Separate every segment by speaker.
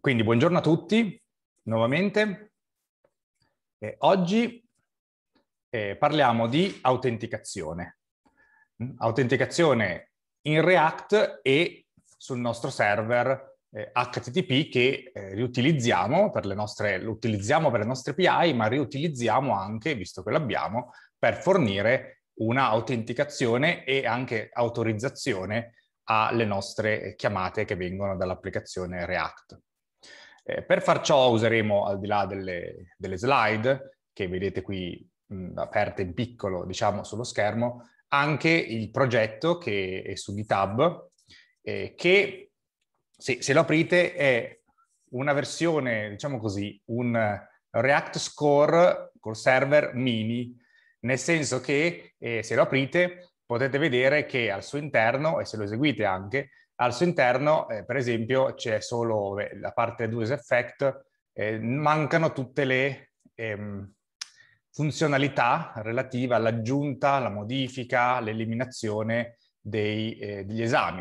Speaker 1: Quindi buongiorno a tutti,
Speaker 2: nuovamente. Eh, oggi eh, parliamo di autenticazione. Mm, autenticazione in React e sul nostro server eh, HTTP che eh, riutilizziamo per le nostre, lo per le nostre API, ma riutilizziamo anche, visto che l'abbiamo, per fornire una autenticazione e anche autorizzazione alle nostre chiamate che vengono dall'applicazione React. Eh, per far ciò useremo, al di là delle, delle slide, che vedete qui mh, aperte in piccolo, diciamo, sullo schermo, anche il progetto che è su GitHub, eh, che se, se, lo aprite è una versione, diciamo così, un React Score col server mini, nel senso che eh, se lo aprite potete vedere che al suo interno, e se lo eseguite anche, al suo interno, eh, per esempio, c'è solo la parte 2 s Effect, eh, mancano tutte le ehm, funzionalità relative all'aggiunta, alla modifica, all'eliminazione eh, degli esami.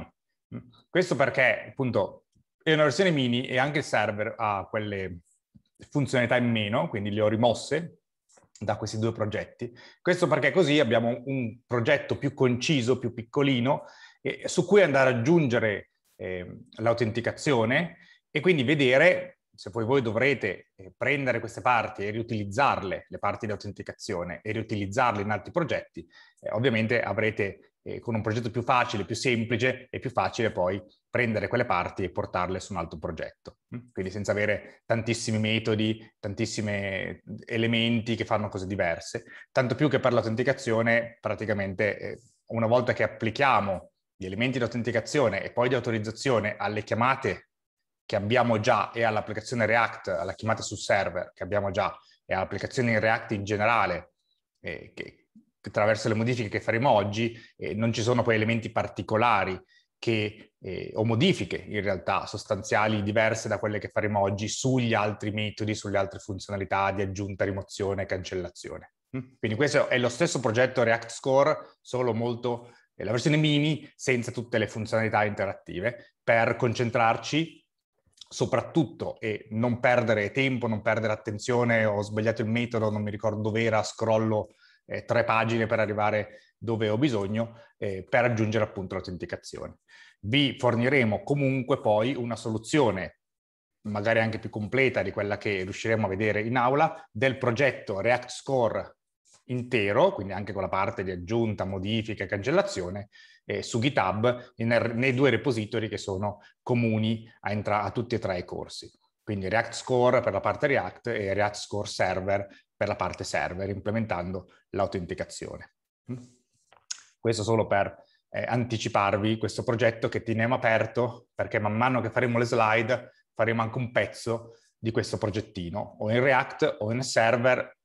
Speaker 2: Mm. Questo perché, appunto, è una versione mini e anche il server ha quelle funzionalità in meno, quindi le ho rimosse da questi due progetti. Questo perché così abbiamo un progetto più conciso, più piccolino, eh, su cui andare ad aggiungere eh, l'autenticazione e quindi vedere se poi voi dovrete eh, prendere queste parti e riutilizzarle, le parti di autenticazione, e riutilizzarle in altri progetti, eh, ovviamente avrete eh, con un progetto più facile, più semplice, è più facile poi prendere quelle parti e portarle su un altro progetto. Mm? Quindi senza avere tantissimi metodi, tantissimi elementi che fanno cose diverse. Tanto più che per l'autenticazione, praticamente una volta che applichiamo gli elementi di autenticazione e poi di autorizzazione alle chiamate che abbiamo già e all'applicazione React, alla chiamata sul server che abbiamo già e all'applicazione in React in generale, eh, che, attraverso le modifiche che faremo oggi, eh, non ci sono poi elementi particolari che, eh, o modifiche in realtà sostanziali diverse da quelle che faremo oggi sugli altri metodi, sulle altre funzionalità di aggiunta, rimozione, cancellazione. Mm. Quindi questo è lo stesso progetto React Score, solo molto la versione mini senza tutte le funzionalità interattive per concentrarci soprattutto e non perdere tempo, non perdere attenzione, ho sbagliato il metodo, non mi ricordo dove era, scrollo eh, tre pagine per arrivare dove ho bisogno eh, per aggiungere appunto l'autenticazione. Vi forniremo comunque poi una soluzione magari anche più completa di quella che riusciremo a vedere in aula del progetto React Score intero, quindi anche con la parte di aggiunta, modifica e cancellazione, eh, su GitHub nel, nei due repository che sono comuni a, entra- a tutti e tre i corsi. Quindi React Score per la parte React e React Score Server per la parte server, implementando l'autenticazione. Mm. Questo solo per eh, anticiparvi questo progetto che teniamo aperto, perché man mano che faremo le slide faremo anche un pezzo di questo progettino, o in React o in server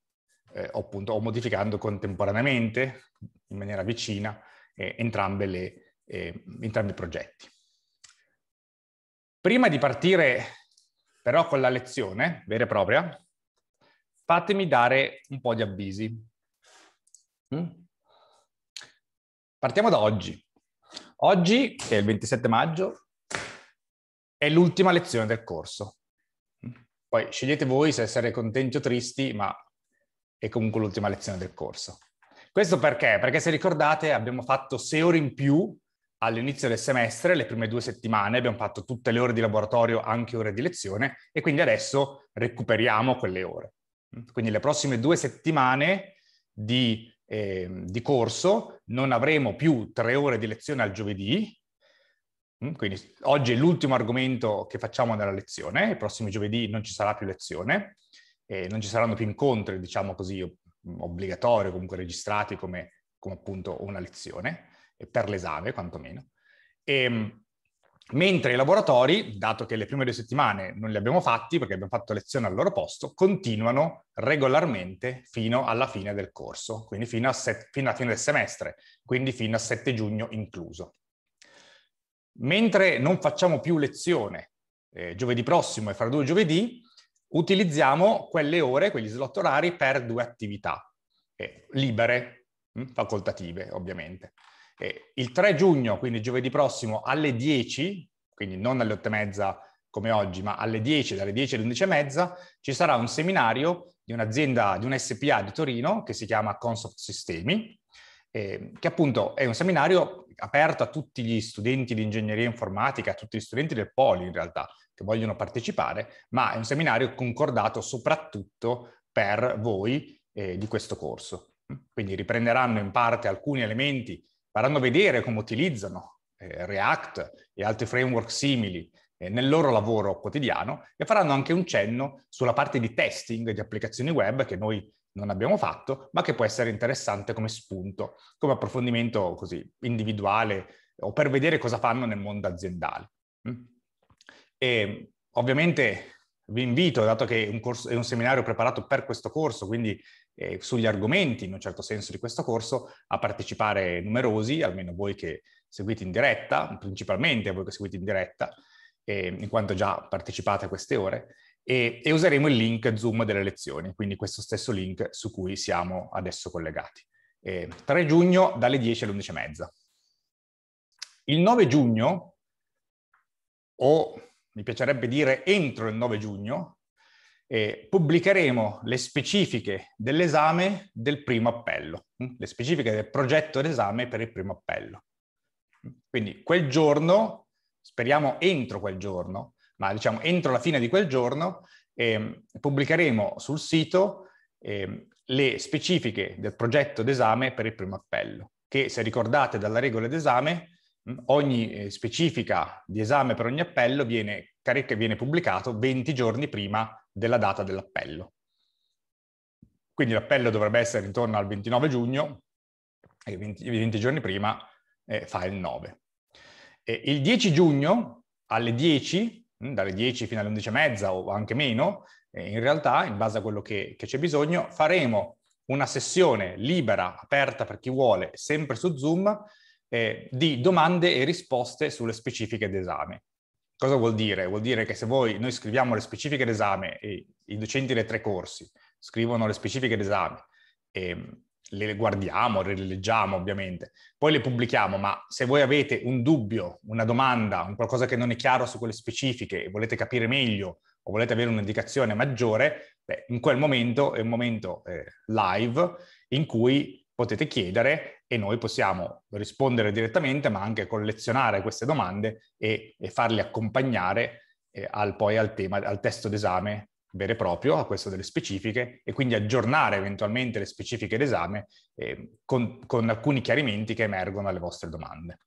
Speaker 2: eh, appunto, o, modificando contemporaneamente, in maniera vicina, eh, le, eh, entrambi i progetti. Prima di partire però con la lezione vera e propria, fatemi dare un po' di avvisi. Mm? Partiamo da oggi. Oggi, che è il 27 maggio, è l'ultima lezione del corso. Poi scegliete voi se essere contenti o tristi, ma e comunque l'ultima lezione del corso. Questo perché? Perché se ricordate abbiamo fatto 6 ore in più all'inizio del semestre, le prime due settimane, abbiamo fatto tutte le ore di laboratorio, anche ore di lezione, e quindi adesso recuperiamo quelle ore. Quindi le prossime due settimane di, eh, di corso non avremo più tre ore di lezione al giovedì, mm, quindi oggi è l'ultimo argomento che facciamo nella lezione, i prossimi giovedì non ci sarà più lezione, eh, non ci saranno più incontri, diciamo così, mm, obbligatori, comunque registrati come, come appunto una lezione, per l'esame quantomeno. E, ehm, mentre i laboratori, dato che le prime due settimane non li abbiamo fatti perché abbiamo fatto lezione al loro posto, continuano regolarmente fino alla fine del corso, quindi fino, a set- fino alla fine del semestre, quindi fino a 7 giugno incluso. Mentre non facciamo più lezione eh, giovedì prossimo e fra due giovedì, utilizziamo quelle ore, quegli slot orari per due attività eh, libere, mh, hm, facoltative ovviamente. Eh, il 3 giugno, quindi giovedì prossimo, alle 10, quindi non alle 8 e mezza come oggi, ma alle 10, dalle 10 alle mezza, ci sarà un seminario di un'azienda, di un SPA di Torino che si chiama Consoft Sistemi, eh, che appunto è un seminario aperto a tutti gli studenti di ingegneria informatica, a tutti gli studenti del Poli in realtà, che vogliono partecipare, ma è un seminario concordato soprattutto per voi eh, di questo corso. Mm. Quindi riprenderanno in parte alcuni elementi, faranno vedere come utilizzano eh, React e altri framework simili eh, nel loro lavoro quotidiano e faranno anche un cenno sulla parte di testing di applicazioni web che noi non abbiamo fatto, ma che può essere interessante come spunto, come approfondimento così individuale o per vedere cosa fanno nel mondo aziendale. Mm? E ovviamente vi invito, dato che è un, corso, è un seminario preparato per questo corso, quindi eh, sugli argomenti, in un certo senso, di questo corso, a partecipare numerosi, almeno voi che seguite in diretta, principalmente voi che seguite in diretta, eh, in quanto già partecipate a queste ore, e, e useremo il link Zoom delle lezioni, quindi questo stesso link su cui siamo adesso collegati. Eh, 3 giugno dalle 10 alle 11.30. Il 9 giugno, o mi piacerebbe dire entro il 9 giugno, eh, pubblicheremo le specifiche dell'esame del primo appello, hm? le specifiche del progetto d'esame per il primo appello. Quindi quel giorno, speriamo entro quel giorno, ma diciamo entro la fine di quel giorno, eh, pubblicheremo sul sito eh, le specifiche del progetto d'esame per il primo appello, che se ricordate dalla regola d'esame Mm, ogni eh, specifica di esame per ogni appello viene, carica, viene pubblicato 20 giorni prima della data dell'appello. Quindi l'appello dovrebbe essere intorno al 29 giugno e 20, 20 giorni prima eh, fa il 9. E il 10 giugno alle 10, mm, dalle 10 fino alle 11 e mezza o anche meno, eh, in realtà, in base a quello che, che c'è bisogno, faremo una sessione libera, aperta per chi vuole, sempre su Zoom, eh, di domande e risposte sulle specifiche d'esame. Cosa vuol dire? Vuol dire che se voi, noi scriviamo le specifiche d'esame e i docenti dei tre corsi scrivono le specifiche d'esame e ehm, le guardiamo, le leggiamo ovviamente, poi le pubblichiamo, ma se voi avete un dubbio, una domanda, un qualcosa che non è chiaro su quelle specifiche e volete capire meglio o volete avere un'indicazione maggiore, beh, in quel momento è un momento eh, live in cui potete chiedere e noi possiamo rispondere direttamente, ma anche collezionare queste domande e, e farle accompagnare eh, al, poi al, tema, al testo d'esame vero e proprio, a questo delle specifiche, e quindi aggiornare eventualmente le specifiche d'esame eh, con, con, alcuni chiarimenti che emergono alle vostre domande.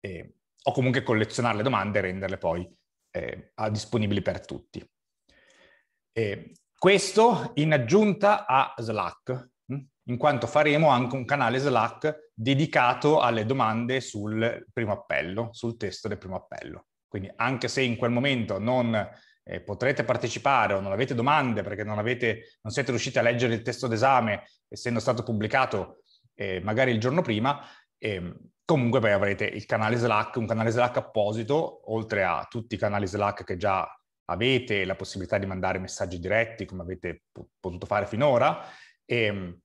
Speaker 2: Eh, o comunque collezionare le domande e renderle poi eh, disponibili per tutti. questo in aggiunta a Slack, in quanto faremo anche un canale Slack dedicato alle domande sul primo appello, sul testo del primo appello. Quindi anche se in quel momento non eh, potrete partecipare o non avete domande perché non, avete, non siete riusciti a leggere il testo d'esame essendo stato pubblicato eh, magari il giorno prima, eh, comunque poi avrete il canale Slack, un canale Slack apposito, oltre a tutti i canali Slack che già avete, la possibilità di mandare messaggi diretti come avete potuto fare finora. E, ehm,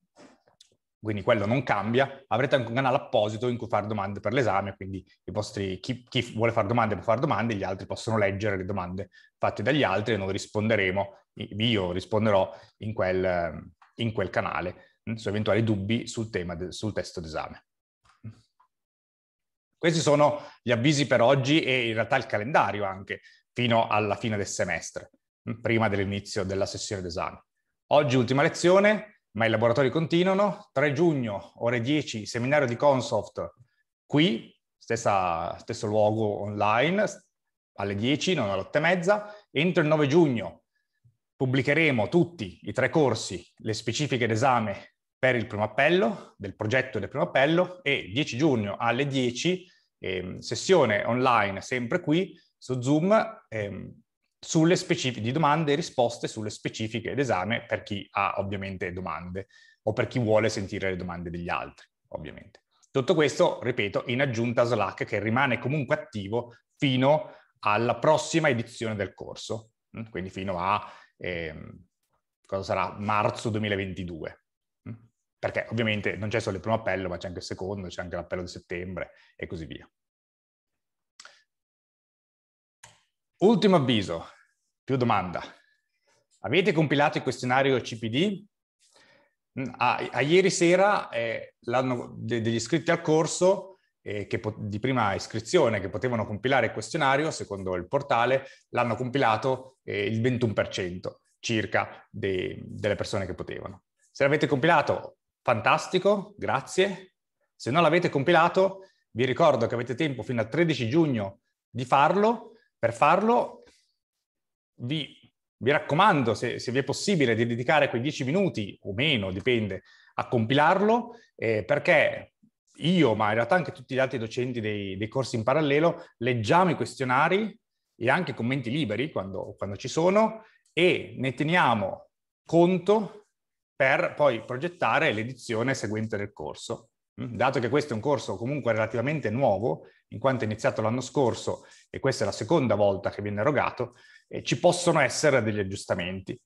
Speaker 2: quindi quello non cambia, avrete anche un canale apposito in cui fare domande per l'esame, quindi vostri, chi, chi, vuole fare domande può fare domande, gli altri possono leggere le domande fatte dagli altri e noi risponderemo, io risponderò in quel, in quel canale su eventuali dubbi sul, tema de, sul testo d'esame. Questi sono gli avvisi per oggi e in realtà il calendario anche, fino alla fine del semestre, prima dell'inizio della sessione d'esame. Oggi ultima lezione, ma i laboratori continuano. 3 giugno, ore 10, seminario di Consoft qui, stessa, stesso luogo online, alle 10, non alle 8 e mezza. Entro il 9 giugno pubblicheremo tutti i tre corsi, le specifiche d'esame per il primo appello, del progetto del primo appello, e 10 giugno alle 10, eh, sessione online sempre qui su Zoom, eh, specif- di domande e risposte sulle specifiche d'esame per chi ha ovviamente domande o per chi vuole sentire le domande degli altri, ovviamente. Tutto questo, ripeto, in aggiunta a Slack che rimane comunque attivo fino alla prossima edizione del corso, mm? quindi fino a, ehm, cosa sarà, marzo 2022. Mm? Perché ovviamente non c'è solo il primo appello, ma c'è anche il secondo, c'è anche l'appello di settembre e così via. Ultimo avviso, più domanda. Avete compilato il questionario CPD? Mm, a, a ieri sera eh, de, degli iscritti al corso eh, pot- di prima iscrizione che potevano compilare il questionario, secondo il portale, l'hanno compilato eh, il 21% circa de- delle persone che potevano. Se l'avete compilato, fantastico, grazie. Se non l'avete compilato, vi ricordo che avete tempo fino al 13 giugno di farlo per farlo vi, vi raccomando, se, se, vi è possibile, di dedicare quei dieci minuti o meno, dipende, a compilarlo, eh, perché io, ma in realtà anche tutti gli altri docenti dei, dei corsi in parallelo, leggiamo i questionari e anche i commenti liberi quando, quando ci sono e ne teniamo conto per poi progettare l'edizione seguente del corso. Mm, dato che questo è un corso comunque relativamente nuovo, in quanto è iniziato l'anno scorso e questa è la seconda volta che viene erogato, eh, ci possono essere degli aggiustamenti.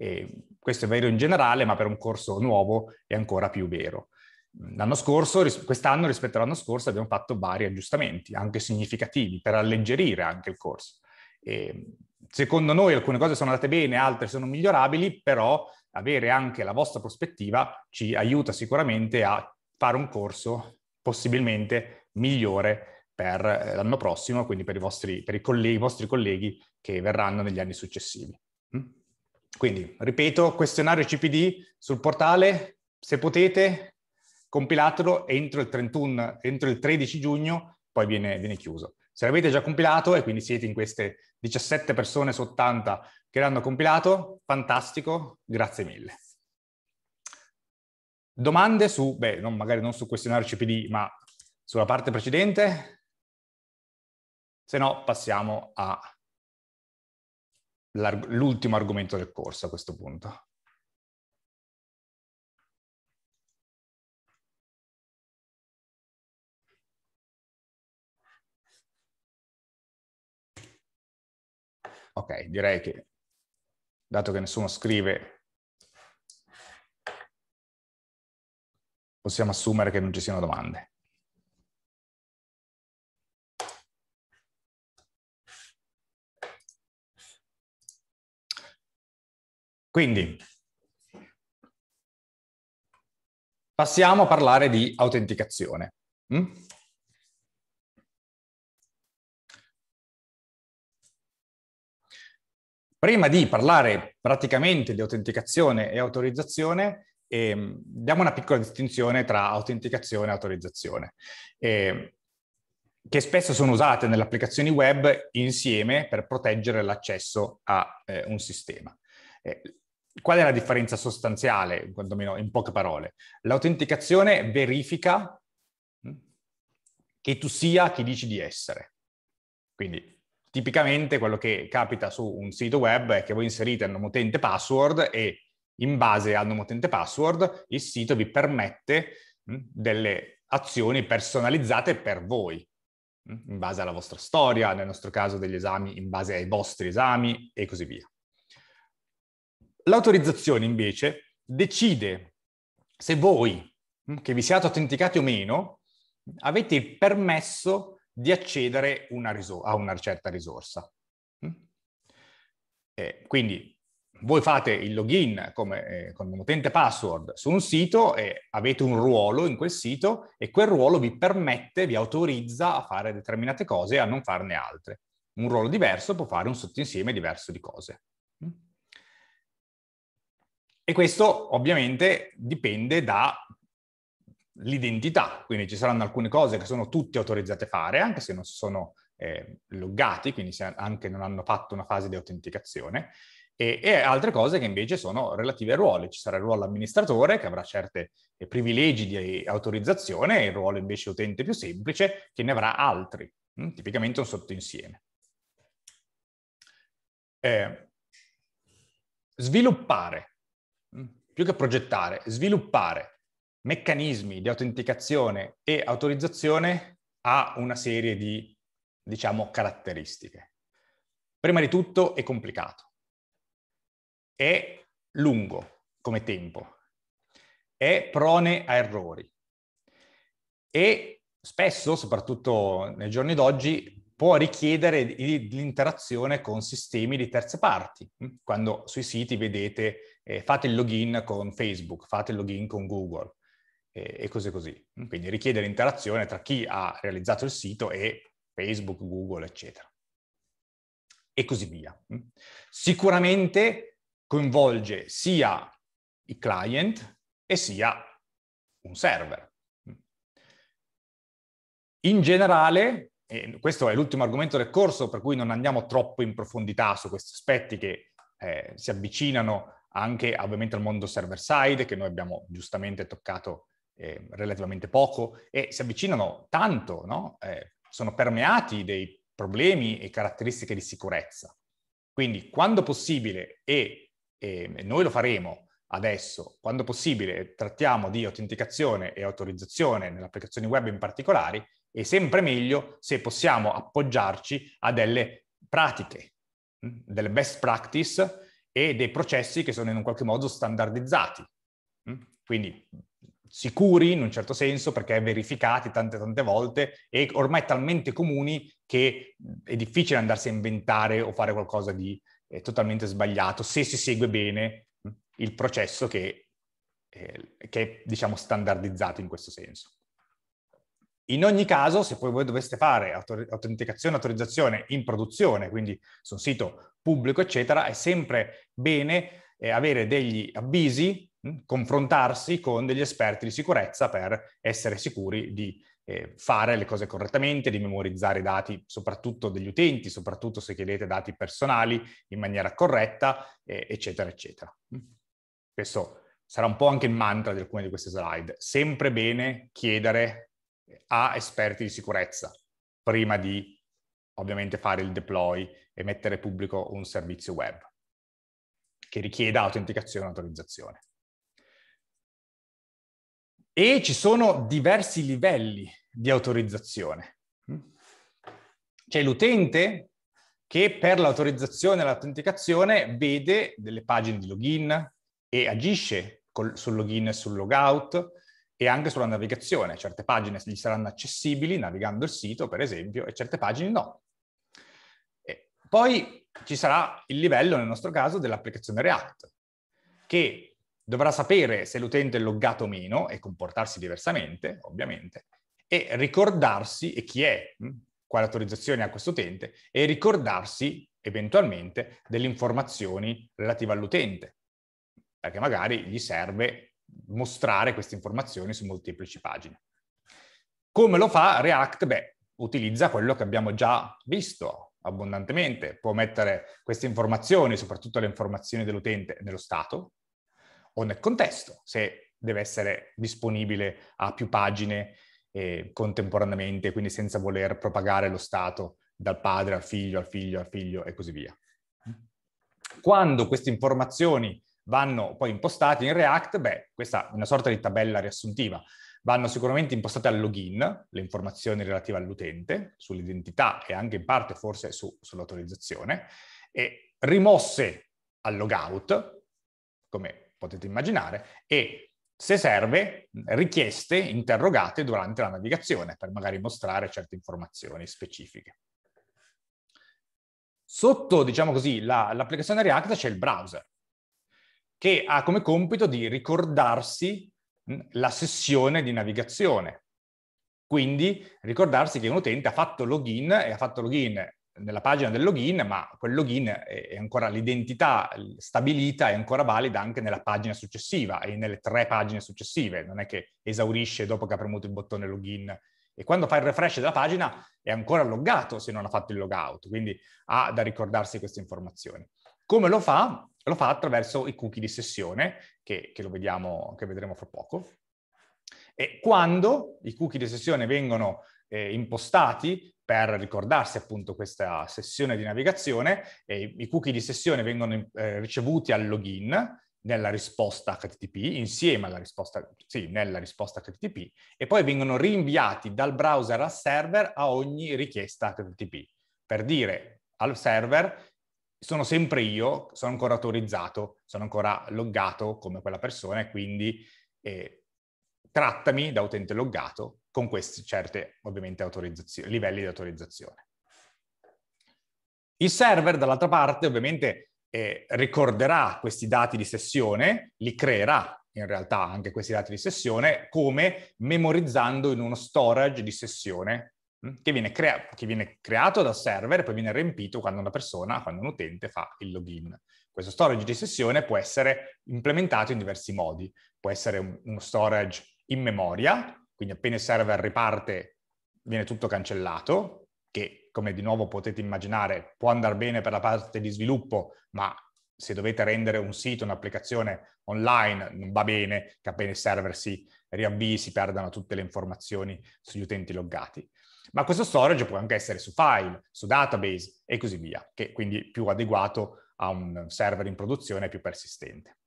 Speaker 2: E questo è vero in generale, ma per un corso nuovo è ancora più vero. L'anno scorso, ris- quest'anno rispetto all'anno scorso abbiamo fatto vari aggiustamenti, anche significativi, per alleggerire anche il corso. E secondo noi alcune cose sono andate bene, altre sono migliorabili, però avere anche la vostra prospettiva ci aiuta sicuramente a fare un corso possibilmente migliore per eh, l'anno prossimo, quindi per, i vostri, per i, colleghi, i vostri, colleghi, che verranno negli anni successivi. Mm? Quindi, ripeto, questionario CPD sul portale, se potete, compilatelo entro il, 31, entro il 13 giugno, poi viene, viene chiuso. Se l'avete già compilato e quindi siete in queste 17 persone su 80 che l'hanno compilato, fantastico, grazie mille. Domande su, beh, non, magari non sul questionario CPD, ma sulla parte precedente? Se no passiamo all'ultimo arg argomento
Speaker 1: del corso a questo punto. Ok, direi che dato che nessuno scrive, possiamo assumere che non ci siano domande. Quindi passiamo a parlare di autenticazione. Mm?
Speaker 2: Prima di parlare praticamente di autenticazione e autorizzazione, eh, diamo una piccola distinzione tra autenticazione e autorizzazione, eh, che spesso sono usate nelle applicazioni web insieme per proteggere l'accesso a eh, un sistema. Eh, qual è la differenza sostanziale, quantomeno in poche parole? L'autenticazione verifica mm, che tu sia chi dici di essere. Quindi tipicamente quello che capita su un sito web è che voi inserite il nome utente password e in base al nome utente password il sito vi permette mm, delle azioni personalizzate per voi, mm, in base alla vostra storia, nel nostro caso degli esami in base ai vostri esami e così via. L'autorizzazione invece decide se voi, mm, che vi siate autenticati o meno, avete il permesso di accedere una risor- a una certa risorsa. Mm? Eh, quindi voi fate il login come, eh, con un utente password su un sito e avete un ruolo in quel sito e quel ruolo vi permette, vi autorizza a fare determinate cose e a non farne altre. Un ruolo diverso può fare un sottinsieme diverso di cose. E questo ovviamente dipende dall'identità, quindi ci saranno alcune cose che sono tutte autorizzate a fare, anche se non sono eh, loggati, quindi se anche non hanno fatto una fase di autenticazione, e, e, altre cose che invece sono relative ai ruoli. Ci sarà il ruolo amministratore che avrà certi eh, privilegi di eh, autorizzazione e il ruolo invece utente più semplice che ne avrà altri, hm? tipicamente un sottoinsieme. Eh, sviluppare più che progettare, sviluppare meccanismi di autenticazione e autorizzazione ha una serie di, diciamo, caratteristiche. Prima di tutto è complicato, è lungo come tempo, è prone a errori e spesso, soprattutto nei giorni d'oggi, può richiedere l'interazione con sistemi di terze parti. Quando sui siti vedete eh, fate il login con Facebook, fate il login con Google eh, e cose così. Mm. Quindi richiede l'interazione tra chi ha realizzato il sito e Facebook, Google, eccetera. E così via. Mm. Sicuramente coinvolge sia i client e sia un server. Mm. In generale, e questo è l'ultimo argomento del corso, per cui non andiamo troppo in profondità su questi aspetti che eh, si avvicinano anche ovviamente al mondo server side che noi abbiamo giustamente toccato eh, relativamente poco e si avvicinano tanto, no? eh, sono permeati dei problemi e caratteristiche di sicurezza. Quindi quando possibile, e, e noi lo faremo adesso, quando possibile trattiamo di autenticazione e autorizzazione nelle applicazioni web in particolare, è sempre meglio se possiamo appoggiarci a delle pratiche, mm, delle best practice e dei processi che sono in un qualche modo standardizzati, mm? quindi sicuri in un certo senso perché verificati tante tante volte e ormai talmente comuni che mm, è difficile andarsi a inventare o fare qualcosa di eh, totalmente sbagliato se si segue bene mm, il processo che, eh, che è diciamo standardizzato in questo senso. In ogni caso, se poi voi doveste fare autenticazione e autorizzazione in produzione, quindi su un sito pubblico, eccetera, è sempre bene eh, avere degli avvisi, mh, hm, confrontarsi con degli esperti di sicurezza per essere sicuri di eh, fare le cose correttamente, di memorizzare i dati, soprattutto degli utenti, soprattutto se chiedete dati personali in maniera corretta, eh, eccetera, eccetera. Hm. Questo sarà un po' anche il mantra di alcune di queste slide. Sempre bene chiedere a esperti di sicurezza prima di ovviamente fare il deploy e mettere pubblico un servizio web che richieda autenticazione e autorizzazione. E ci sono diversi livelli di autorizzazione. C'è l'utente che per l'autorizzazione e l'autenticazione vede delle pagine di login e agisce col, sul login e sul logout, e anche sulla navigazione. Certe pagine gli saranno accessibili navigando il sito, per esempio, e certe pagine no. E poi ci sarà il livello, nel nostro caso, dell'applicazione React, che dovrà sapere se l'utente è loggato o meno e comportarsi diversamente, ovviamente, e ricordarsi e chi è, hm, quale autorizzazione ha questo utente, e ricordarsi eventualmente delle informazioni relative all'utente, perché magari gli serve mostrare queste informazioni su molteplici pagine. Come lo fa React? Beh, utilizza quello che abbiamo già visto abbondantemente. Può mettere queste informazioni, soprattutto le informazioni dell'utente, nello stato o nel contesto, se deve essere disponibile a più pagine eh, contemporaneamente, quindi senza voler propagare lo stato dal padre al figlio, al figlio, al figlio e così via. Quando queste informazioni vanno poi impostati in React, beh, questa è una sorta di tabella riassuntiva. Vanno sicuramente impostate al login, le informazioni relative all'utente, sull'identità e anche in parte forse su, sull'autorizzazione, e rimosse al logout, come potete immaginare, e se serve, richieste interrogate durante la navigazione per magari mostrare certe informazioni specifiche. Sotto, diciamo così, la, l'applicazione React c'è il browser, che ha come compito di ricordarsi la sessione di navigazione. Quindi ricordarsi che un utente ha fatto login e ha fatto login nella pagina del login, ma quel login è ancora l'identità stabilita è ancora valida anche nella pagina successiva e nelle tre pagine successive, non è che esaurisce dopo che ha premuto il bottone login e quando fa il refresh della pagina è ancora loggato se non ha fatto il logout, quindi ha da ricordarsi queste informazioni. Come lo fa? lo fa attraverso i cookie di sessione, che, che, vediamo, che vedremo fra poco. E quando i cookie di sessione vengono eh, impostati per ricordarsi appunto questa sessione di navigazione, eh, i cookie di sessione vengono eh, ricevuti al login nella risposta HTTP, insieme alla risposta, sì, nella risposta HTTP, e poi vengono rinviati dal browser al server a ogni richiesta HTTP. Per dire al server sono sempre io, sono ancora autorizzato, sono ancora loggato come quella persona e quindi eh, trattami da utente loggato con questi certi ovviamente autorizzazioni, livelli di autorizzazione. Il server dall'altra parte ovviamente eh, ricorderà questi dati di sessione, li creerà in realtà anche questi dati di sessione come memorizzando in uno storage di sessione Mm? che viene, crea- che viene, creato dal server e poi viene riempito quando una persona, quando un utente fa il login. Questo storage di sessione può essere implementato in diversi modi. Può essere uno storage in memoria, quindi appena il server riparte viene tutto cancellato, che come di nuovo potete immaginare può andare bene per la parte di sviluppo, ma se dovete rendere un sito, un'applicazione online, non va bene che appena il server si riavvii si perdano tutte le informazioni sugli utenti loggati. Ma questo storage può anche essere su file, su database e così via, che quindi più adeguato a un server in produzione più persistente.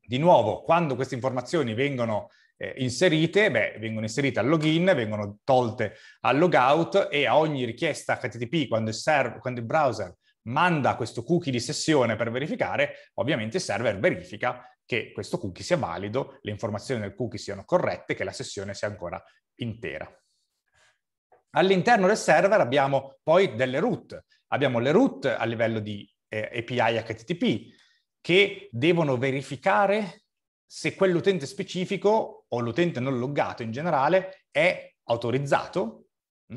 Speaker 2: Di nuovo, quando queste informazioni vengono eh, inserite, beh, vengono inserite al login, vengono tolte al logout e a ogni richiesta HTTP, quando il, server, quando il browser manda questo cookie di sessione per verificare, ovviamente il server verifica che questo cookie sia valido, le informazioni del cookie siano corrette, che la sessione sia ancora intera. All'interno del server abbiamo poi delle root. Abbiamo le root a livello di eh, API HTTP che devono verificare se quell'utente specifico o l'utente non loggato in generale è autorizzato, mm,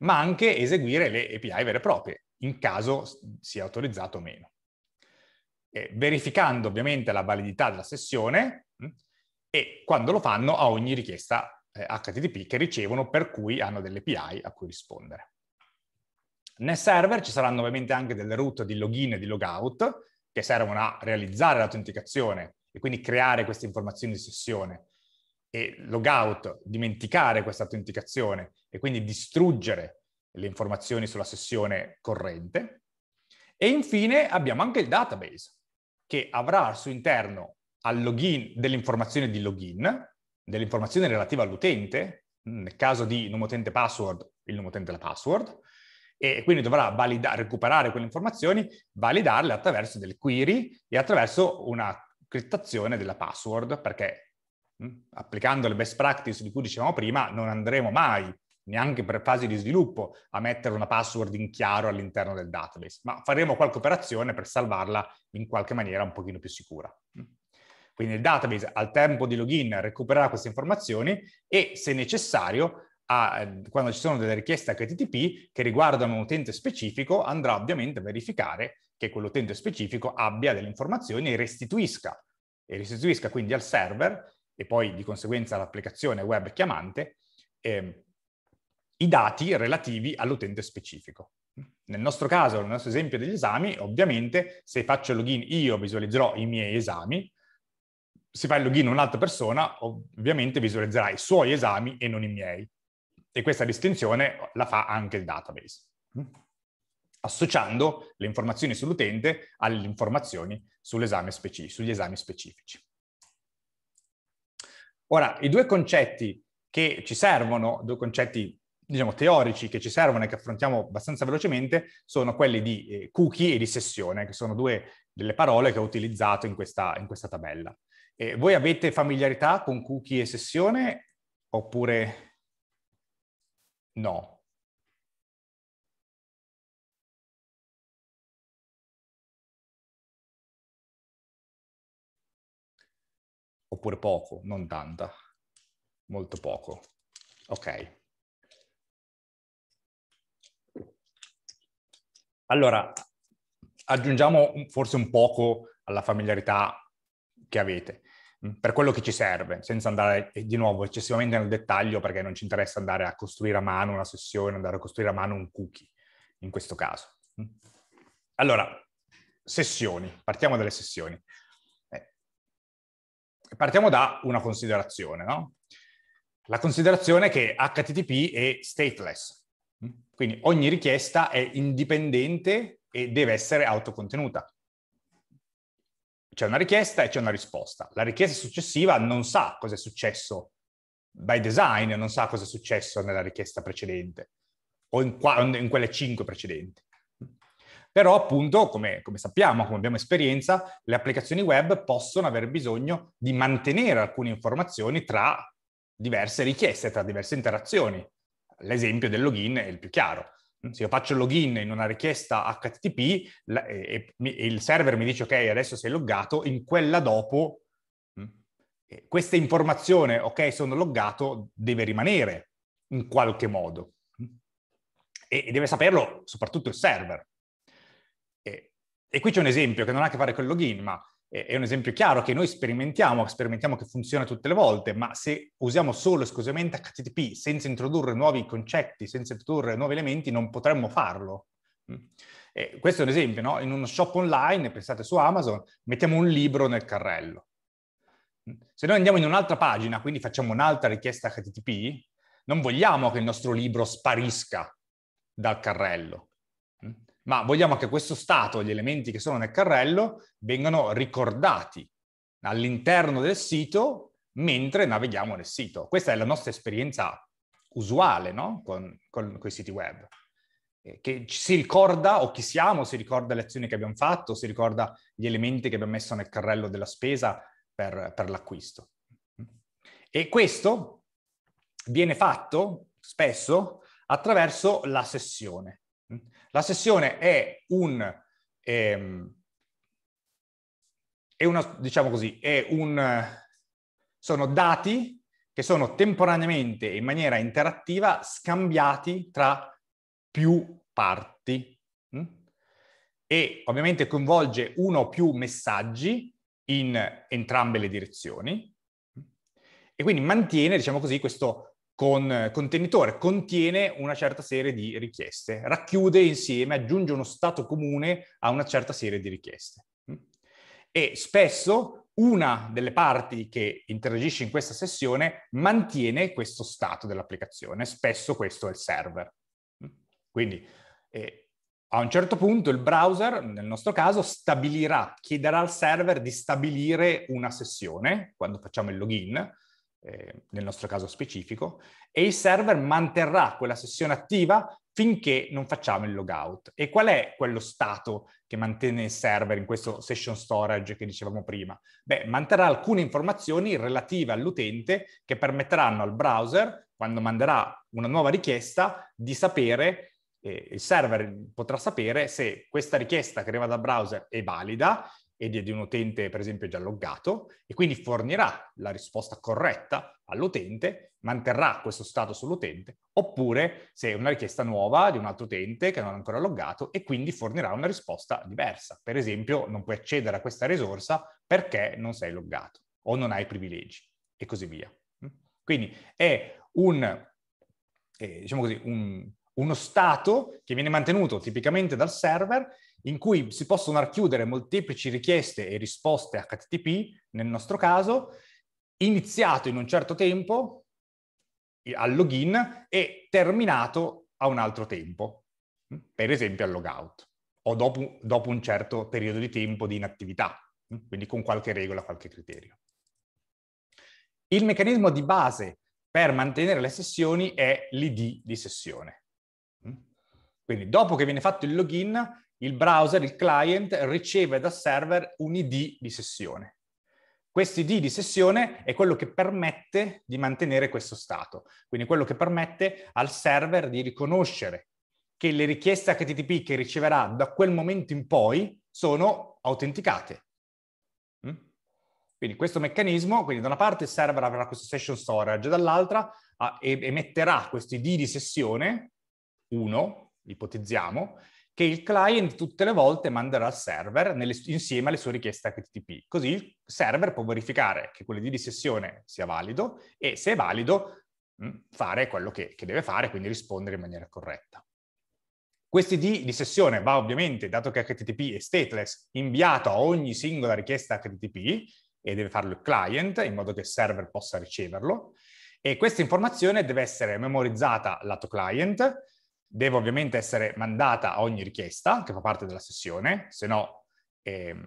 Speaker 2: ma anche eseguire le API vere e proprie, in caso sia autorizzato o meno. E verificando ovviamente la validità della sessione mm, e quando lo fanno a ogni richiesta eh, HTTP che ricevono per cui hanno delle API a cui rispondere. Nel server ci saranno ovviamente anche delle route di login e di logout che servono a realizzare l'autenticazione e quindi creare queste informazioni di sessione e logout, dimenticare questa autenticazione e quindi distruggere le informazioni sulla sessione corrente. E infine abbiamo anche il database che avrà al suo interno al login delle informazioni di login dell'informazione relativa all'utente, mm, nel caso di nome utente password, il nome utente la password, e quindi dovrà valida- recuperare quelle informazioni, validarle attraverso delle query e attraverso una criptazione della password, perché mh, mm, applicando le best practice di cui dicevamo prima, non andremo mai, neanche per fasi di sviluppo, a mettere una password in chiaro all'interno del database, ma faremo qualche operazione per salvarla in qualche maniera un pochino più sicura. Mm. Quindi il database al tempo di login recupererà queste informazioni e se necessario, a, eh, quando ci sono delle richieste HTTP che riguardano un utente specifico, andrà ovviamente a verificare che quell'utente specifico abbia delle informazioni e restituisca, e restituisca quindi al server e poi di conseguenza all'applicazione web chiamante eh, i dati relativi all'utente specifico. Nel nostro caso, nel nostro esempio degli esami, ovviamente se faccio login io visualizzerò i miei esami, se fa il login un'altra persona, ovviamente visualizzerà i suoi esami e non i miei. E questa distinzione la fa anche il database, mm? associando le informazioni sull'utente alle informazioni esame specif- sugli esami specifici. Ora, i due concetti che ci servono, due concetti diciamo, teorici che ci servono e che affrontiamo abbastanza velocemente sono quelli di eh, cookie e di sessione, che sono due delle parole che ho utilizzato in questa, in questa tabella. Eh, voi avete familiarità con cookie e sessione oppure no?
Speaker 1: oppure poco, non tanta, molto poco. Ok.
Speaker 2: Allora, aggiungiamo forse un poco alla familiarità che avete. Mm, per quello che ci serve, senza andare eh, di nuovo eccessivamente nel dettaglio perché non ci interessa andare a costruire a mano una sessione, andare a costruire a mano un cookie in questo caso. Mm. Allora, sessioni, partiamo dalle sessioni. Eh, partiamo da una considerazione, no? La considerazione è che HTTP è stateless, mm. quindi ogni richiesta è indipendente e deve essere autocontenuta c'è una richiesta e c'è una risposta. La richiesta successiva non sa cosa è successo by design, non sa cosa è successo nella richiesta precedente o in, qua, in quelle cinque precedenti. Però appunto, come, come, sappiamo, come abbiamo esperienza, le applicazioni web possono aver bisogno di mantenere alcune informazioni tra diverse richieste, tra diverse interazioni. L'esempio del login è il più chiaro. Mm, se io faccio login in una richiesta HTTP la, e, e, il server mi dice ok, adesso sei loggato, in quella dopo mm, eh, questa informazione ok, sono loggato deve rimanere in qualche modo mm, e, e deve saperlo soprattutto il server. E, e qui c'è un esempio che non ha a che fare con il login, ma è un esempio chiaro che noi sperimentiamo, sperimentiamo che funziona tutte le volte, ma se usiamo solo esclusivamente HTTP senza introdurre nuovi concetti, senza introdurre nuovi elementi, non potremmo farlo. Mm. E questo è un esempio, no? In uno shop online, pensate su Amazon, mettiamo un libro nel carrello. Mm. Se noi andiamo in un'altra pagina, quindi facciamo un'altra richiesta HTTP, non vogliamo che il nostro libro sparisca dal carrello ma vogliamo che questo stato, gli elementi che sono nel carrello, vengano ricordati all'interno del sito mentre navighiamo nel sito. Questa è la nostra esperienza usuale no? con, con, con i siti web, eh, che si ricorda o chi siamo, si ricorda le azioni che abbiamo fatto, si ricorda gli elementi che abbiamo messo nel carrello della spesa per, per l'acquisto. E questo viene fatto spesso attraverso la sessione. La sessione è un... Ehm, è una, diciamo così, è un, sono dati che sono temporaneamente in maniera interattiva scambiati tra più parti mm? e ovviamente coinvolge uno o più messaggi in entrambe le direzioni mm? e quindi mantiene, diciamo così, questo con eh, contenitore contiene una certa serie di richieste, racchiude insieme, aggiunge uno stato comune a una certa serie di richieste. Mm. E spesso una delle parti che interagisce in questa sessione mantiene questo stato dell'applicazione, spesso questo è il server. Mm. Quindi eh, a un certo punto il browser, nel nostro caso, stabilirà, chiederà al server di stabilire una sessione, quando facciamo il login, eh, nel nostro caso specifico, e il server manterrà quella sessione attiva finché non facciamo il logout. E qual è quello stato che mantiene il server in questo session storage che dicevamo prima? Beh, manterrà alcune informazioni relative all'utente che permetteranno al browser, quando manderà una nuova richiesta, di sapere eh, il server potrà sapere se questa richiesta che arriva dal browser è valida e di un utente, per esempio, già loggato, e quindi fornirà la risposta corretta all'utente, manterrà questo stato sull'utente, oppure se è una richiesta nuova di un altro utente che non è ancora loggato, e quindi fornirà una risposta diversa. Per esempio, non puoi accedere a questa risorsa perché non sei loggato o non hai privilegi, e così via. Mm? Quindi è un, eh, diciamo così, un, uno stato che viene mantenuto tipicamente dal server in cui si possono archiudere molteplici richieste e risposte HTTP, nel nostro caso, iniziato in un certo tempo al login e terminato a un altro tempo, mm, per esempio al logout, o dopo, dopo un certo periodo di tempo di inattività, mm, quindi con qualche regola, qualche criterio. Il meccanismo di base per mantenere le sessioni è l'ID di sessione. Mm. Quindi dopo che viene fatto il login, il browser, il client, riceve dal server un ID di sessione. Questo ID di sessione è quello che permette di mantenere questo stato, quindi quello che permette al server di riconoscere che le richieste HTTP che riceverà da quel momento in poi sono autenticate. Mm? Quindi questo meccanismo, quindi da una parte il server avrà questo session storage, dall'altra emetterà questo ID di sessione, 1, ipotizziamo, che il client tutte le volte manderà al server nelle, insieme alle sue richieste HTTP. Così il server può verificare che quell'ID di sessione sia valido e se è valido mm, fare quello che, che deve fare, quindi rispondere in maniera corretta. Questo ID di sessione va ovviamente, dato che HTTP è stateless, inviato a ogni singola richiesta HTTP e deve farlo il client in modo che il server possa riceverlo e questa informazione deve essere memorizzata lato client Deve ovviamente essere mandata a ogni richiesta che fa parte della sessione, se no, ehm,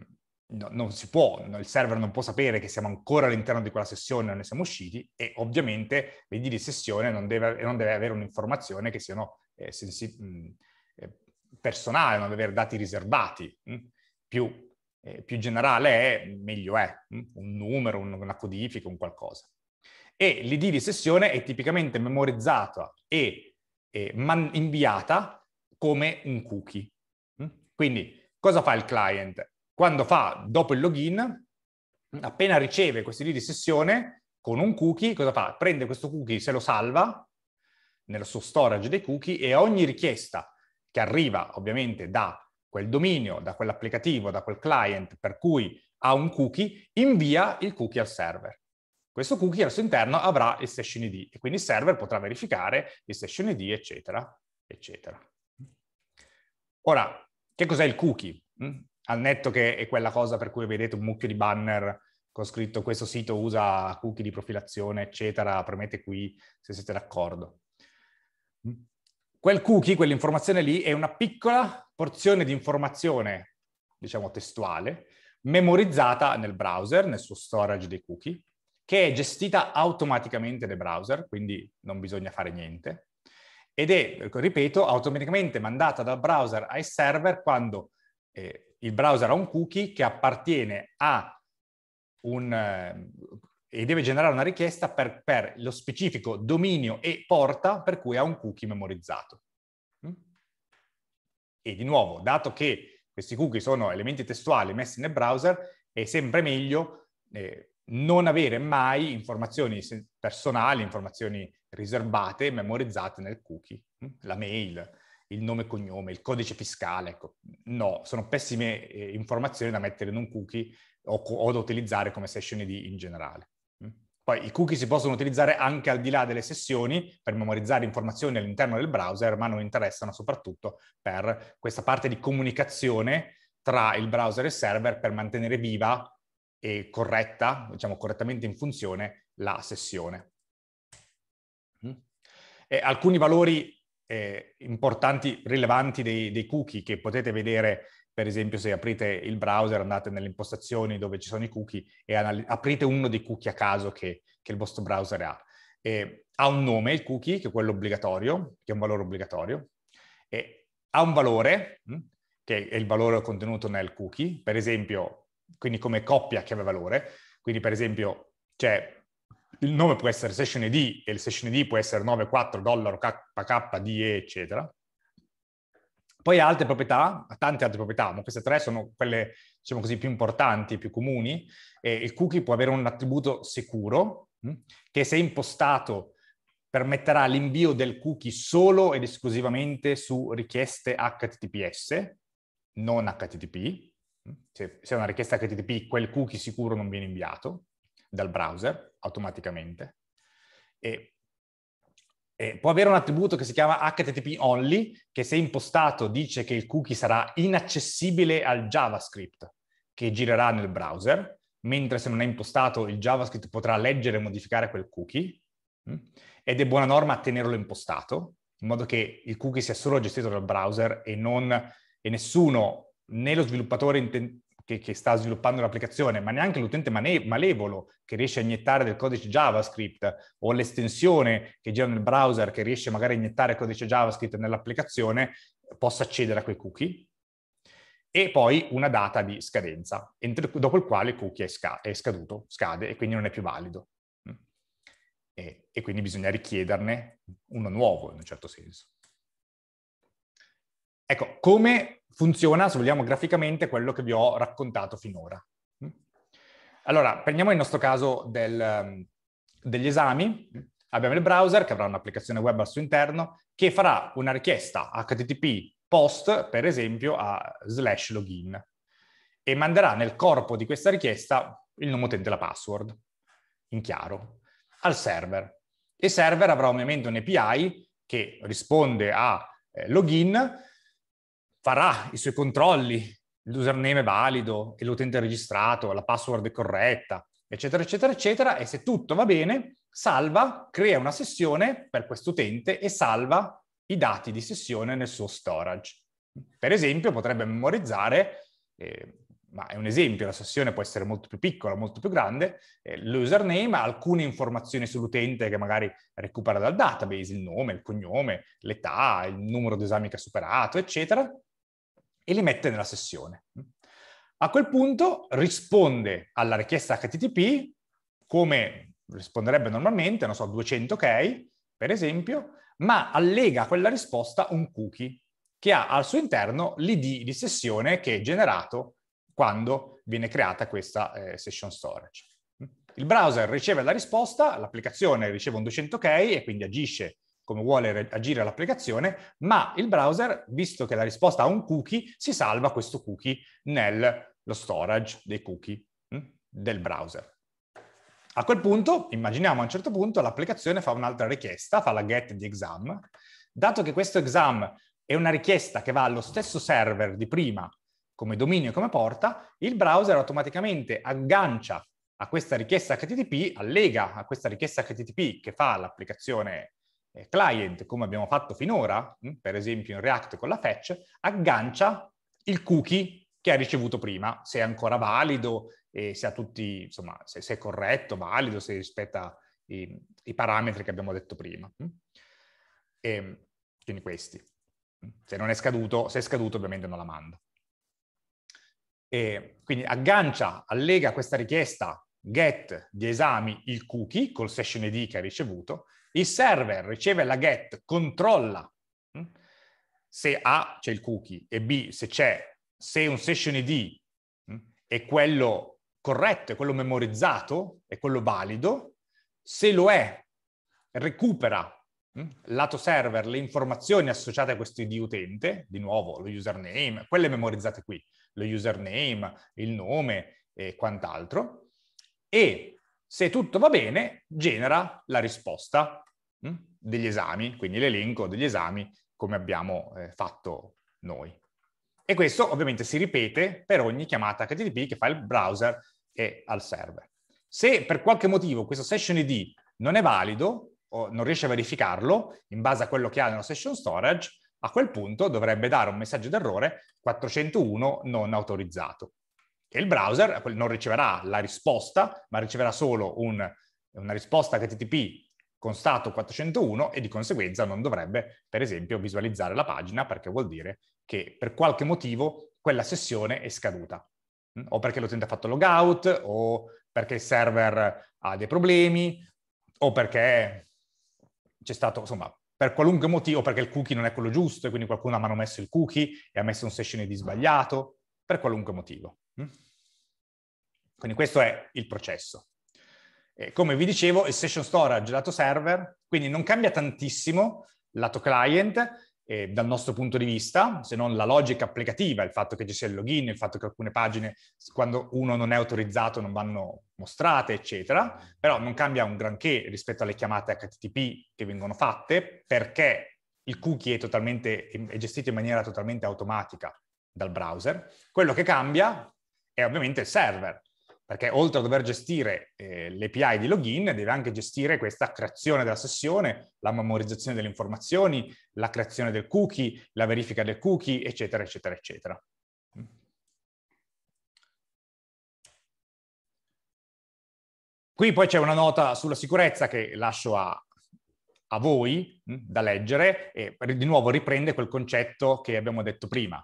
Speaker 2: no non si può, no, il server non può sapere che siamo ancora all'interno di quella sessione, non ne siamo usciti e ovviamente l'ID di sessione non deve, non deve avere un'informazione che siano eh, sensi, mh, mm, eh, personale, non deve avere dati riservati. Mm. Più, eh, più generale è, meglio è, mh? Mm. un numero, un, una codifica, un qualcosa. E l'ID di sessione è tipicamente memorizzata e eh, man- inviata come un cookie. Mm? Quindi cosa fa il client? Quando fa dopo il login, appena riceve questi lead di sessione con un cookie, cosa fa? Prende questo cookie, se lo salva nello suo storage dei cookie e ogni richiesta che arriva ovviamente da quel dominio, da quell'applicativo, da quel client per cui ha un cookie, invia il cookie al server. Questo cookie al suo interno avrà il session ID e quindi il server potrà verificare il session ID, eccetera, eccetera. Ora, che cos'è il cookie? Mm? Al netto che è quella cosa per cui vedete un mucchio di banner con scritto questo sito usa cookie di profilazione, eccetera, premete qui se siete d'accordo. Mm. Quel cookie, quell'informazione lì, è una piccola porzione di informazione, diciamo testuale, memorizzata nel browser, nel suo storage dei cookie, che è gestita automaticamente dai browser, quindi non bisogna fare niente, ed è, ecco, ripeto, automaticamente mandata dal browser ai server quando eh, il browser ha un cookie che appartiene a un... Eh, e deve generare una richiesta per, per lo specifico dominio e porta per cui ha un cookie memorizzato. Mm? E di nuovo, dato che questi cookie sono elementi testuali messi nel browser, è sempre meglio eh, non avere mai informazioni personali, informazioni riservate, memorizzate nel cookie, hm, la mail, il nome e cognome, il codice fiscale. Ecco. No, sono pessime eh, informazioni da mettere in un cookie o, o da utilizzare come session ID in generale. Hm. Poi i cookie si possono utilizzare anche al di là delle sessioni per memorizzare informazioni all'interno del browser, ma non interessano soprattutto per questa parte di comunicazione tra il browser e il server per mantenere viva e corretta, diciamo correttamente in funzione, la sessione. Mm. E alcuni valori eh, importanti, rilevanti dei, dei, cookie che potete vedere, per esempio se aprite il browser, andate nelle impostazioni dove ci sono i cookie e anal- aprite uno dei cookie a caso che, che il vostro browser ha. Eh, ha un nome il cookie, che è quello obbligatorio, che è un valore obbligatorio, e ha un valore, mh, mm, che è il valore contenuto nel cookie, per esempio quindi come coppia che aveva valore. Quindi per esempio, cioè, il nome può essere session ID e il session ID può essere 94 dollaro KK eccetera. Poi altre proprietà, tante altre proprietà, ma queste tre sono quelle, diciamo così, più importanti, più comuni. E il cookie può avere un attributo sicuro, mm, che se impostato permetterà l'invio del cookie solo ed esclusivamente su richieste HTTPS, non HTTP, se, se è una richiesta HTTP, quel cookie sicuro non viene inviato dal browser automaticamente. E, e può avere un attributo che si chiama HTTP only, che se impostato dice che il cookie sarà inaccessibile al JavaScript che girerà nel browser, mentre se non è impostato il JavaScript potrà leggere e modificare quel cookie, mm, ed è buona norma tenerlo impostato, in modo che il cookie sia solo gestito dal browser e, non, e nessuno né lo sviluppatore che, che sta sviluppando l'applicazione, ma neanche l'utente mane- malevolo che riesce a iniettare del codice JavaScript o l'estensione che gira nel browser che riesce magari a iniettare codice JavaScript nell'applicazione possa accedere a quei cookie e poi una data di scadenza, dopo il quale il cookie è, sca- è scaduto, scade e quindi non è più valido. Mm. E, e, quindi bisogna richiederne uno nuovo in un certo senso. Ecco, come funziona, se vogliamo, graficamente quello che vi ho raccontato finora. Mm? Allora, prendiamo il nostro caso del, ehm, degli esami. Abbiamo il browser che avrà un'applicazione web al suo interno che farà una richiesta HTTP post, per esempio, a slash login e manderà nel corpo di questa richiesta il nome utente e la password, in chiaro, al server. E server avrà ovviamente un API che risponde a eh, login farà i suoi controlli, l'username è valido e l'utente è registrato, la password è corretta, eccetera, eccetera, eccetera, e se tutto va bene, salva, crea una sessione per questo utente e salva i dati di sessione nel suo storage. Per esempio, potrebbe memorizzare, eh, ma è un esempio, la sessione può essere molto più piccola, molto più grande, eh, l'username, alcune informazioni sull'utente che magari recupera dal database, il nome, il cognome, l'età, il numero di esami che ha superato, eccetera, e li mette nella sessione. A quel punto risponde alla richiesta HTTP come risponderebbe normalmente, non so, 200 ok, per esempio, ma allega a quella risposta un cookie che ha al suo interno l'id di sessione che è generato quando viene creata questa eh, session storage. Il browser riceve la risposta, l'applicazione riceve un 200 ok e quindi agisce come vuole agire l'applicazione, ma il browser, visto che la risposta ha un cookie, si salva questo cookie nello storage dei cookie mm, del browser. A quel punto, immaginiamo a un certo punto, l'applicazione fa un'altra richiesta, fa la get di exam. Dato che questo exam è una richiesta che va allo stesso server di prima come dominio e come porta, il browser automaticamente aggancia a questa richiesta HTTP, allega a questa richiesta HTTP che fa l'applicazione eh, client, come abbiamo fatto finora, mm, per esempio in React con la fetch, aggancia il cookie che ha ricevuto prima, se è ancora valido, e se, tutti, insomma, se, se è corretto, valido, se rispetta i, i parametri che abbiamo detto prima. Mm. E, ehm, quindi questi. Mm, se non è scaduto, se è scaduto ovviamente non la manda. E quindi aggancia, allega questa richiesta get di esami il cookie col session ID che ha ricevuto il server riceve la get, controlla mm? se A c'è il cookie e B se c'è, se un session ID mm? è quello corretto, è quello memorizzato, è quello valido, se lo è recupera mm? lato server le informazioni associate a questo ID utente, di nuovo lo username, quelle memorizzate qui, lo username, il nome e quant'altro, e se tutto va bene genera la risposta Mm, degli esami, quindi l'elenco degli esami come abbiamo eh, fatto noi. E questo ovviamente si ripete per ogni chiamata HTTP che fa il browser e al server. Se per qualche motivo questo session ID non è valido o non riesce a verificarlo in base a quello che ha nello session storage, a quel punto dovrebbe dare un messaggio d'errore 401 non autorizzato. E il browser non riceverà la risposta, ma riceverà solo un, una risposta HTTP con stato 401 e di conseguenza non dovrebbe, per esempio, visualizzare la pagina perché vuol dire che per qualche motivo quella sessione è scaduta mm? o perché l'utente ha fatto logout o perché il server ha dei problemi o perché c'è stato, insomma, per qualunque motivo, perché il cookie non è quello giusto e quindi qualcuno ha manomesso il cookie e ha messo un session di sbagliato, per qualunque motivo. Mm? Quindi questo è il processo. Eh, come vi dicevo, il session storage lato server, quindi non cambia tantissimo lato client, eh, dal nostro punto di vista, se non la logica applicativa, il fatto che ci sia il login, il fatto che alcune pagine, quando uno non è autorizzato, non vanno mostrate, eccetera, però non cambia un granché rispetto alle chiamate HTTP che vengono fatte, perché il cookie è, totalmente, è gestito in maniera totalmente automatica dal browser. Quello che cambia è ovviamente il server, perché oltre a dover gestire eh, l'API di login, deve anche gestire questa creazione della sessione, la memorizzazione delle informazioni, la creazione del cookie, la verifica del cookie, eccetera, eccetera, eccetera. Qui poi c'è una nota sulla sicurezza che lascio a, a voi mh, hm, da leggere e di nuovo riprende quel concetto che abbiamo detto prima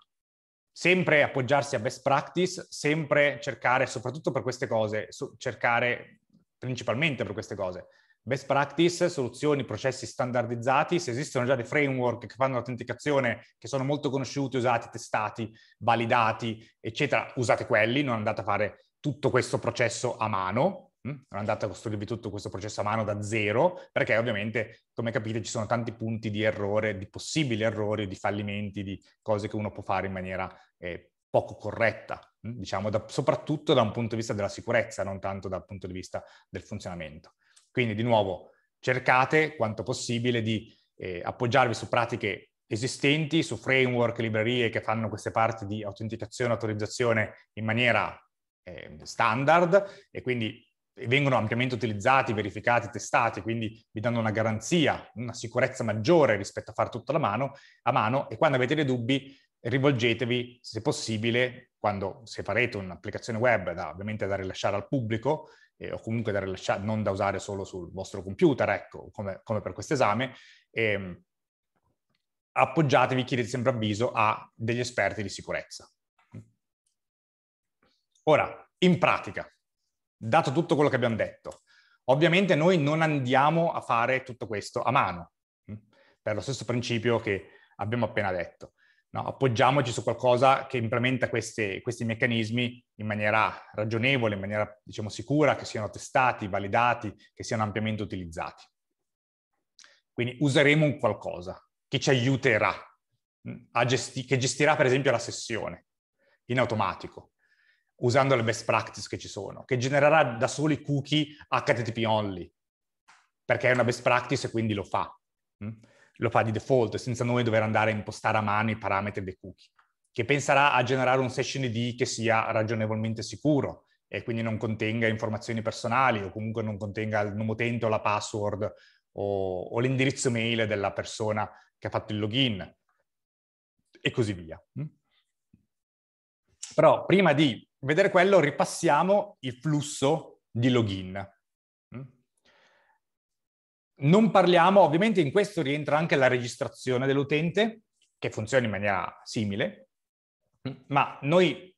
Speaker 2: sempre appoggiarsi a best practice, sempre cercare, soprattutto per queste cose, cercare principalmente per queste cose, best practice, soluzioni, processi standardizzati, se esistono già dei framework che fanno l'autenticazione, che sono molto conosciuti, usati, testati, validati, eccetera, usate quelli, non andate a fare tutto questo processo a mano, hanno mm, andato a costruirvi tutto questo processo a mano da zero, perché ovviamente, come capite, ci sono tanti punti di errore, di possibili errori, di fallimenti, di cose che uno può fare in maniera eh, poco corretta, mm, diciamo, da, soprattutto da un punto di vista della sicurezza, non tanto dal punto di vista del funzionamento. Quindi, di nuovo, cercate quanto possibile di eh, appoggiarvi su pratiche esistenti, su framework, librerie che fanno queste parti di autenticazione, autorizzazione in maniera eh, standard e quindi vengono ampiamente utilizzati, verificati, testati, quindi vi danno una garanzia, una sicurezza maggiore rispetto a fare tutto alla mano, a mano e quando avete dei dubbi rivolgetevi, se possibile, quando, se farete un'applicazione web, da, ovviamente da rilasciare al pubblico, eh, o comunque da rilasciare, non da usare solo sul vostro computer, ecco, come, come per questo esame, eh, appoggiatevi, chiedete sempre avviso a degli esperti di sicurezza. Ora, in pratica, dato tutto quello che abbiamo detto. Ovviamente noi non andiamo a fare tutto questo a mano, mm, per lo stesso principio che abbiamo appena detto. No? Appoggiamoci su qualcosa che implementa queste, questi meccanismi in maniera ragionevole, in maniera diciamo, sicura, che siano testati, validati, che siano ampiamente utilizzati. Quindi useremo un qualcosa che ci aiuterà, mm, gesti- che gestirà per esempio la sessione in automatico usando le best practice che ci sono, che genererà da soli cookie HTTP only, perché è una best practice e quindi lo fa. Mm? Lo fa di default, senza noi dover andare a impostare a mano i parametri dei cookie, che penserà a generare un session ID che sia ragionevolmente sicuro e quindi non contenga informazioni personali o comunque non contenga il nome utente o la password o, o l'indirizzo mail della persona che ha fatto il login e così via. Mm? Però prima di vedere quello ripassiamo il flusso di login. Mm? Non parliamo, ovviamente in questo rientra anche la registrazione dell'utente, che funziona in maniera simile, mm? ma noi,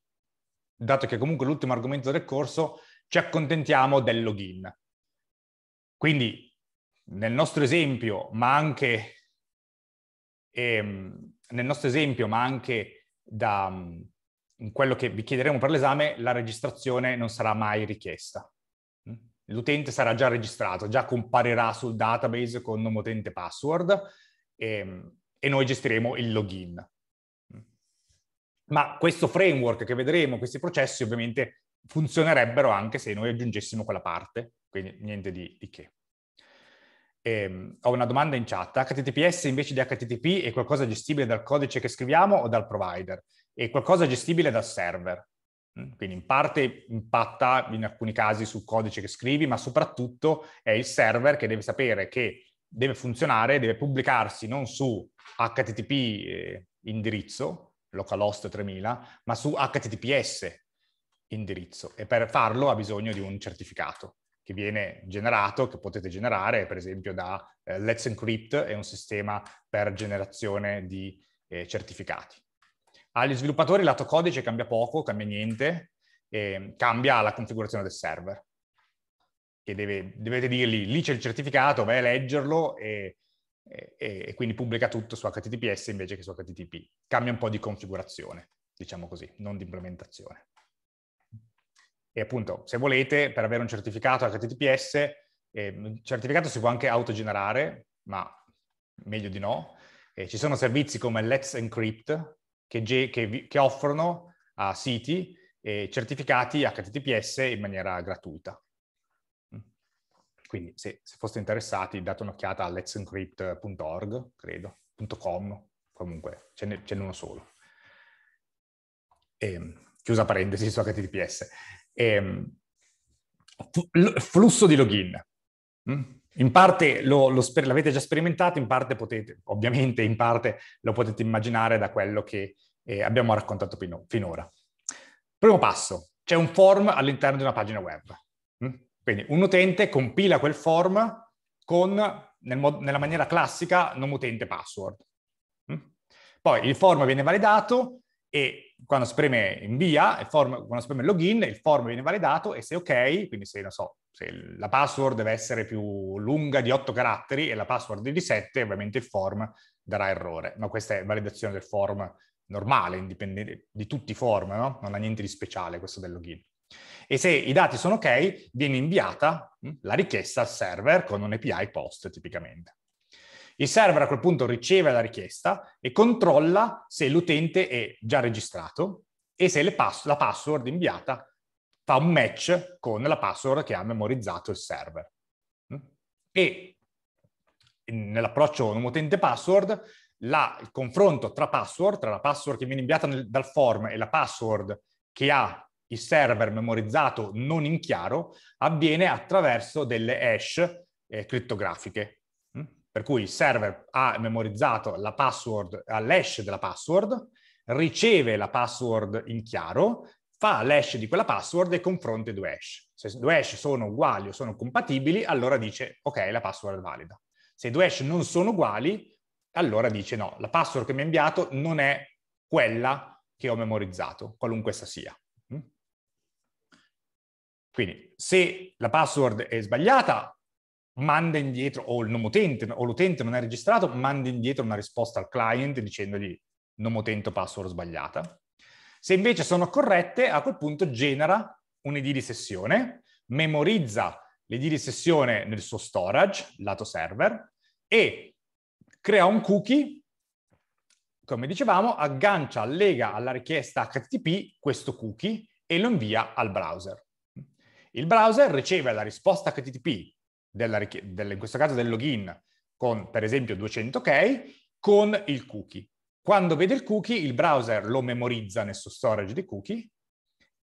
Speaker 2: dato che comunque è l'ultimo argomento del corso, ci accontentiamo del login. Quindi nel nostro esempio, ma anche, ehm, nostro esempio, ma anche da, mm, quello che vi chiederemo per l'esame, la registrazione non sarà mai richiesta. L'utente sarà già registrato, già comparirà sul database con nome utente password e, ehm, e noi gestiremo il login. Ma questo framework che vedremo, questi processi ovviamente funzionerebbero anche se noi aggiungessimo quella parte, quindi niente di, di che. E, ehm, ho una domanda in chat. HTTPS invece di HTTP è qualcosa gestibile dal codice che scriviamo o dal provider? e qualcosa gestibile dal server. Mm, quindi in parte impatta in alcuni casi sul codice che scrivi, ma soprattutto è il server che deve sapere che deve funzionare, deve pubblicarsi non su HTTP eh, indirizzo, localhost 3000, ma su HTTPS indirizzo. E per farlo ha bisogno di un certificato che viene generato, che potete generare, per esempio da eh, Let's Encrypt, è un sistema per generazione di eh, certificati. Agli sviluppatori lato codice cambia poco, cambia niente, ehm, cambia la configurazione del server. Che deve, dovete dirgli, lì c'è il certificato, vai a leggerlo e, e, e quindi pubblica tutto su HTTPS invece che su HTTP. Cambia un po' di configurazione, diciamo così, non di implementazione. E appunto, se volete, per avere un certificato HTTPS, eh, il certificato si può anche autogenerare, ma meglio di no. Eh, ci sono servizi come Let's Encrypt, che, che, che offrono a siti eh, certificati HTTPS in maniera gratuita. Mm. Quindi se, se foste interessati date un'occhiata a let'sencrypt.org, credo, .com, comunque ce n'è uno solo. E, ehm, chiusa parentesi su HTTPS. E, ehm, flusso di login. Mm. In parte lo, lo, l'avete già sperimentato, in parte potete, ovviamente in parte lo potete immaginare da quello che eh, abbiamo raccontato pino, finora. Primo passo, c'è un form all'interno di una pagina web. Hm? Quindi un utente compila quel form con, nel mod- nella maniera classica, non utente password. Hm? Poi il form viene validato, e quando si preme invia, form, quando si preme login, il form viene validato e se ok, quindi se, so, se la password deve essere più lunga di 8 caratteri e la password di 7, ovviamente il form darà errore. Ma questa è validazione del form normale, indipendente di tutti i form, no? Non ha niente di speciale questo del login. E se i dati sono ok, viene inviata hm, la richiesta al server con un API post tipicamente. Il server a quel punto riceve la richiesta e controlla se l'utente è già registrato e se pass- la password inviata fa un match con la password che ha memorizzato il server. Mm? E nell'approccio non utente password, la, il confronto tra password, tra la password che viene inviata nel, dal form e la password che ha il server memorizzato non in chiaro, avviene attraverso delle hash eh, criptografiche per cui il server ha memorizzato la password, l'hash della password, riceve la password in chiaro, fa l'hash di quella password e confronta i due hash. Se due hash sono uguali o sono compatibili, allora dice ok, la password è valida. Se i due hash non sono uguali, allora dice no, la password che mi ha inviato non è quella che ho memorizzato, qualunque essa sia. Mm? Quindi se la password è sbagliata, manda indietro, o il nome utente, o l'utente non è registrato, manda indietro una risposta al client dicendogli nome utente o password sbagliata. Se invece sono corrette, a quel punto genera un ID di sessione, memorizza l'ID di sessione nel suo storage, lato server, e crea un cookie, come dicevamo, aggancia, allega alla richiesta HTTP questo cookie e lo invia al browser. Il browser riceve la risposta HTTP della, del, in questo caso del login, con per esempio 200K, con il cookie. Quando vede il cookie, il browser lo memorizza nel suo storage di cookie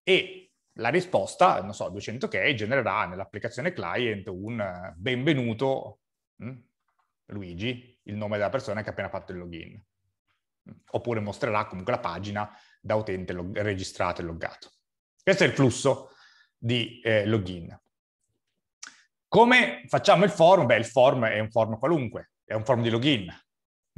Speaker 2: e la risposta, non so, 200K, genererà nell'applicazione client un benvenuto mm, Luigi, il nome della persona che ha appena fatto il login. Oppure mostrerà comunque la pagina da utente log- registrato e loggato. Questo è il flusso di eh, login. Come facciamo il form? Beh, il form è un form qualunque, è un form di login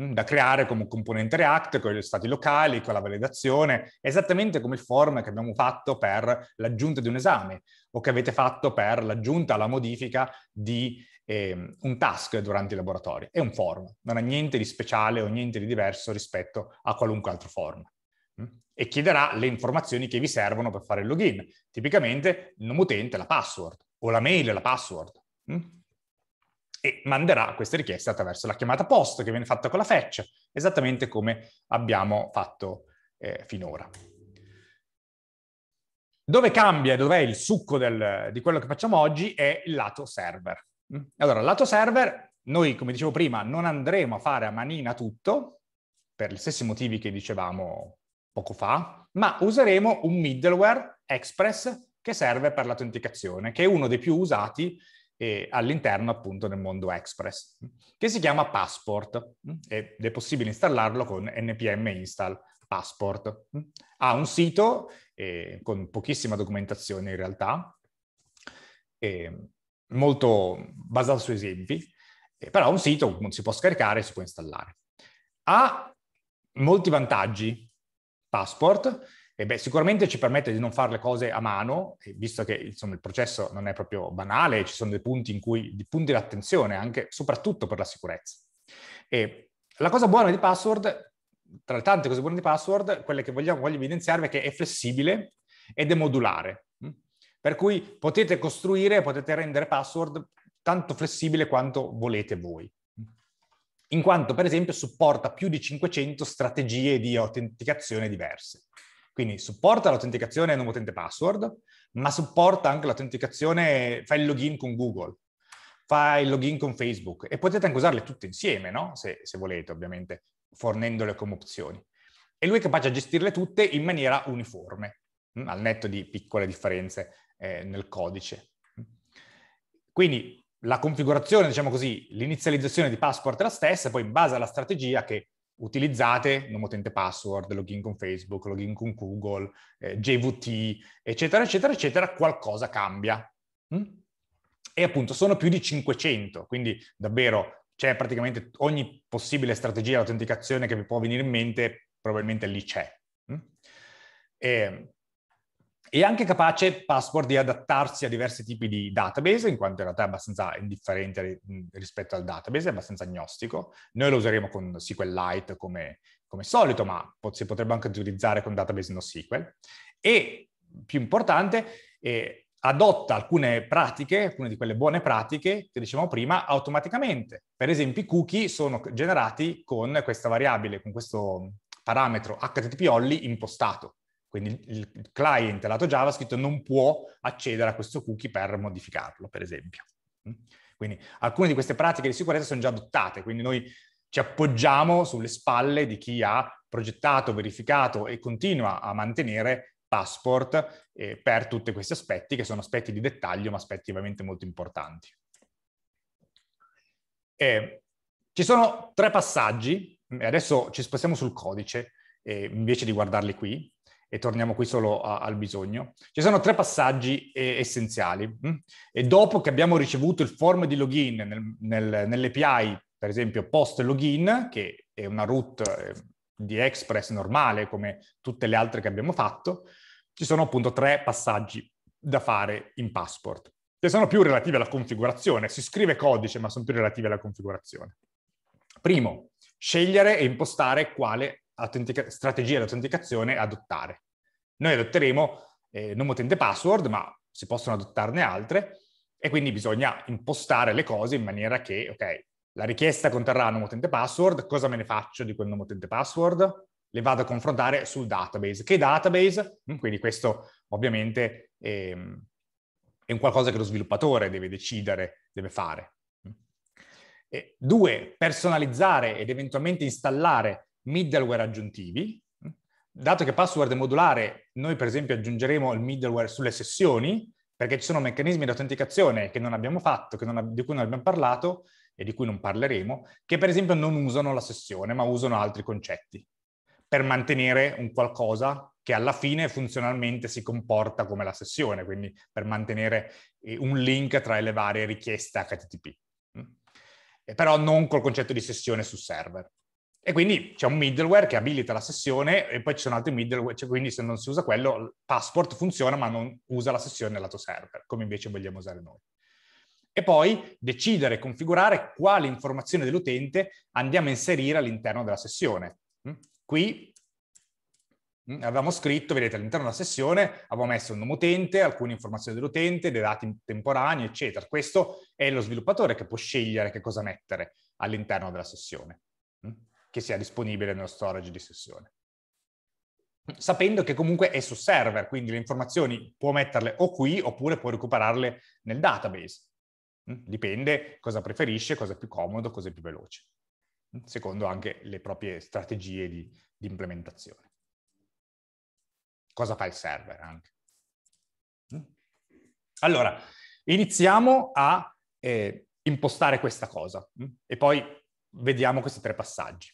Speaker 2: mm, da creare come un componente React con gli stati locali, con la validazione, esattamente come il form che abbiamo fatto per l'aggiunta di un esame o che avete fatto per l'aggiunta alla modifica di eh, un task durante i laboratori. È un form, non ha niente di speciale o niente di diverso rispetto a qualunque altro form mm, e chiederà le informazioni che vi servono per fare il login, tipicamente il nome utente, la password o la mail la password. Mm? e manderà queste richieste attraverso la chiamata post che viene fatta con la fetch, esattamente come abbiamo fatto eh, finora. Dove cambia, dov'è il succo del, di quello che facciamo oggi, è il lato server. Mm? Allora, lato server, noi, come dicevo prima, non andremo a fare a manina tutto, per gli stessi motivi che dicevamo poco fa, ma useremo un middleware Express che serve per l'autenticazione, che è uno dei più usati eh, all'interno appunto del mondo Express, che si chiama Passport mm, ed è possibile installarlo con npm install Passport. Mm. Ha un sito eh, con pochissima documentazione in realtà, eh, molto basato su esempi, eh, però un sito si può scaricare e si può installare. Ha molti vantaggi Passport e beh, sicuramente ci permette di non fare le cose a mano, visto che insomma, il processo non è proprio banale, ci sono dei punti in cui, dei punti di attenzione, anche, soprattutto per la sicurezza. E la cosa buona di password, tra le tante cose buone di password, quelle che vogliamo, voglio evidenziarvi è che è flessibile ed è modulare. Mm? Per cui potete costruire, potete rendere password tanto flessibile quanto volete voi mm? in quanto per esempio supporta più di 500 strategie di autenticazione diverse. Quindi supporta l'autenticazione non utente password, ma supporta anche l'autenticazione, fa il login con Google, fa il login con Facebook e potete anche usarle tutte insieme, no? se, se volete ovviamente, fornendole come opzioni. E lui è capace di gestirle tutte in maniera uniforme, mh? Mm, al netto di piccole differenze eh, nel codice. Quindi la configurazione, diciamo così, l'inizializzazione di passport è la stessa, poi in base alla strategia che utilizzate nomotente password, login con Facebook, login con Google, eh, JVT, eccetera, eccetera, eccetera, qualcosa cambia. Mm? E appunto sono più di 500, quindi davvero c'è praticamente ogni possibile strategia di autenticazione che vi può venire in mente, probabilmente lì c'è. Mm? E, e anche capace Passport di adattarsi a diversi tipi di database, in quanto in realtà è abbastanza indifferente rispetto al database, è abbastanza agnostico. Noi lo useremo con SQLite come, come solito, ma si potrebbe anche utilizzare con database NoSQL. E più importante, eh, adotta alcune pratiche, alcune di quelle buone pratiche che dicevamo prima, automaticamente. Per esempio i cookie sono generati con questa variabile, con questo parametro HTTP only impostato. Quindi il client lato JavaScript non può accedere a questo cookie per modificarlo, per esempio. Mm? Quindi alcune di queste pratiche di sicurezza sono già adottate, quindi noi ci appoggiamo sulle spalle di chi ha progettato, verificato e continua a mantenere passport eh, per tutti questi aspetti, che sono aspetti di dettaglio, ma aspetti ovviamente molto importanti. Eh, ci sono tre passaggi, adesso ci spostiamo sul codice, eh, invece di guardarli qui, e torniamo qui solo a, al bisogno. Ci sono tre passaggi eh, essenziali mh? Mm? e dopo che abbiamo ricevuto il form di login nel, nel, nell'API, per esempio post login, che è una route eh, di Express normale come tutte le altre che abbiamo fatto, ci sono appunto tre passaggi da fare in passport, che sono più relativi alla configurazione. Si scrive codice, ma sono più relativi alla configurazione. Primo, scegliere e impostare quale autentica- strategia di autenticazione adottare. Noi adotteremo eh, non utente password, ma si possono adottarne altre e quindi bisogna impostare le cose in maniera che, ok, la richiesta conterrà nome utente password, cosa me ne faccio di quel nome utente password? Le vado a confrontare sul database. Che database? Mm, quindi questo ovviamente è, ehm, è un qualcosa che lo sviluppatore deve decidere, deve fare. Mm. E due, personalizzare ed eventualmente installare middleware aggiuntivi. Dato che password è modulare, noi per esempio aggiungeremo il middleware sulle sessioni, perché ci sono meccanismi di autenticazione che non abbiamo fatto, non, di cui non abbiamo parlato e di cui non parleremo, che per esempio non usano la sessione, ma usano altri concetti per mantenere un qualcosa che alla fine funzionalmente si comporta come la sessione, quindi per mantenere eh, un link tra le varie richieste HTTP. Però non col concetto di sessione su server. E quindi c'è un middleware che abilita la sessione e poi ci sono altri middleware, cioè quindi se non si usa quello, il passport funziona ma non usa la sessione del lato server, come invece vogliamo usare noi. E poi decidere e configurare quale informazione dell'utente andiamo a inserire all'interno della sessione. Mm? Qui mm, avevamo scritto, vedete, all'interno della sessione avevamo messo il nome utente, alcune informazioni dell'utente, dei dati temporanei, eccetera. Questo è lo sviluppatore che può scegliere che cosa mettere all'interno della sessione che sia disponibile nello storage di sessione. Sapendo che comunque è su server, quindi le informazioni può metterle o qui oppure può recuperarle nel database. Mm? Dipende cosa preferisce, cosa è più comodo, cosa è più veloce, mm? secondo anche le proprie strategie di, di implementazione. Cosa fa il server anche. Mm? Allora, iniziamo a eh, impostare questa cosa e poi vediamo questi tre passaggi.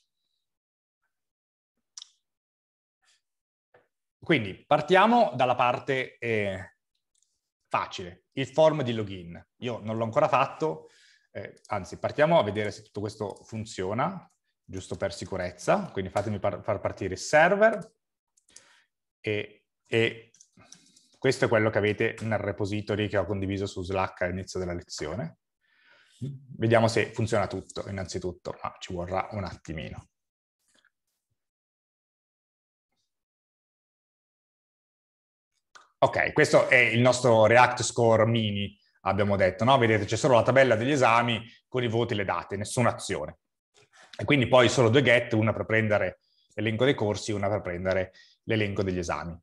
Speaker 2: Quindi partiamo dalla parte eh, facile, il form di login. Io non l'ho ancora fatto, eh, anzi partiamo a vedere se tutto questo funziona, giusto per sicurezza. Quindi fatemi par far partire il server e, e questo è quello che avete nel repository che ho condiviso su Slack all'inizio della lezione. Vediamo se funziona tutto innanzitutto, ma
Speaker 1: ci vorrà un attimino.
Speaker 2: Ok, questo è il nostro React Score mini, abbiamo detto, no? Vedete, c'è solo la tabella degli esami con i voti e le date, nessuna azione. E quindi poi solo due get, una per prendere l'elenco dei corsi una per prendere l'elenco degli esami.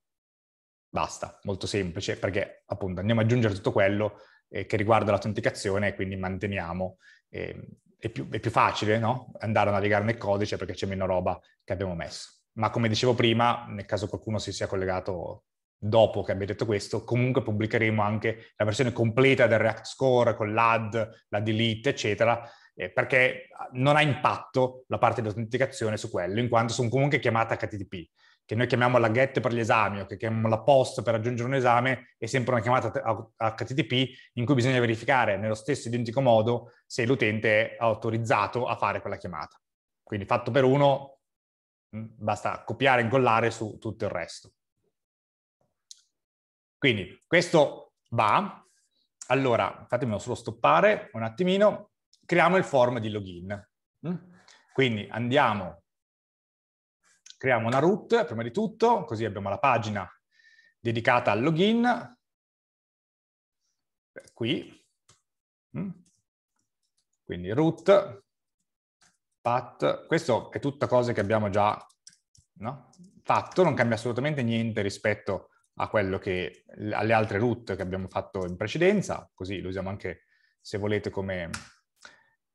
Speaker 2: Basta, molto semplice, perché appunto andiamo ad aggiungere tutto quello eh, che riguarda l'autenticazione e quindi manteniamo, eh, è, più, è, più, facile no? andare a navigare nel codice perché c'è meno roba che abbiamo messo. Ma come dicevo prima, nel caso qualcuno si sia collegato dopo che abbia detto questo, comunque pubblicheremo anche la versione completa del React Score con l'ad, la delete, eccetera, eh, perché non ha impatto la parte di autenticazione su quello, in quanto sono comunque chiamate HTTP, che noi chiamiamo la get per gli esami o che chiamiamo la post per raggiungere un esame, è sempre una chiamata HTTP in cui bisogna verificare nello stesso identico modo se l'utente è autorizzato a fare quella chiamata. Quindi fatto per uno, mm, basta copiare e incollare su tutto il resto. Quindi questo va. Allora, fatemelo solo stoppare un attimino. Creiamo il form di login. Mm? Quindi andiamo, creiamo una root prima di tutto, così abbiamo la pagina dedicata al login. Qui. Mm? Quindi root, path. Questo è tutta cose che abbiamo già no? fatto, non cambia assolutamente niente rispetto a a quello che, alle altre root che abbiamo fatto in precedenza, così lo usiamo anche se volete come,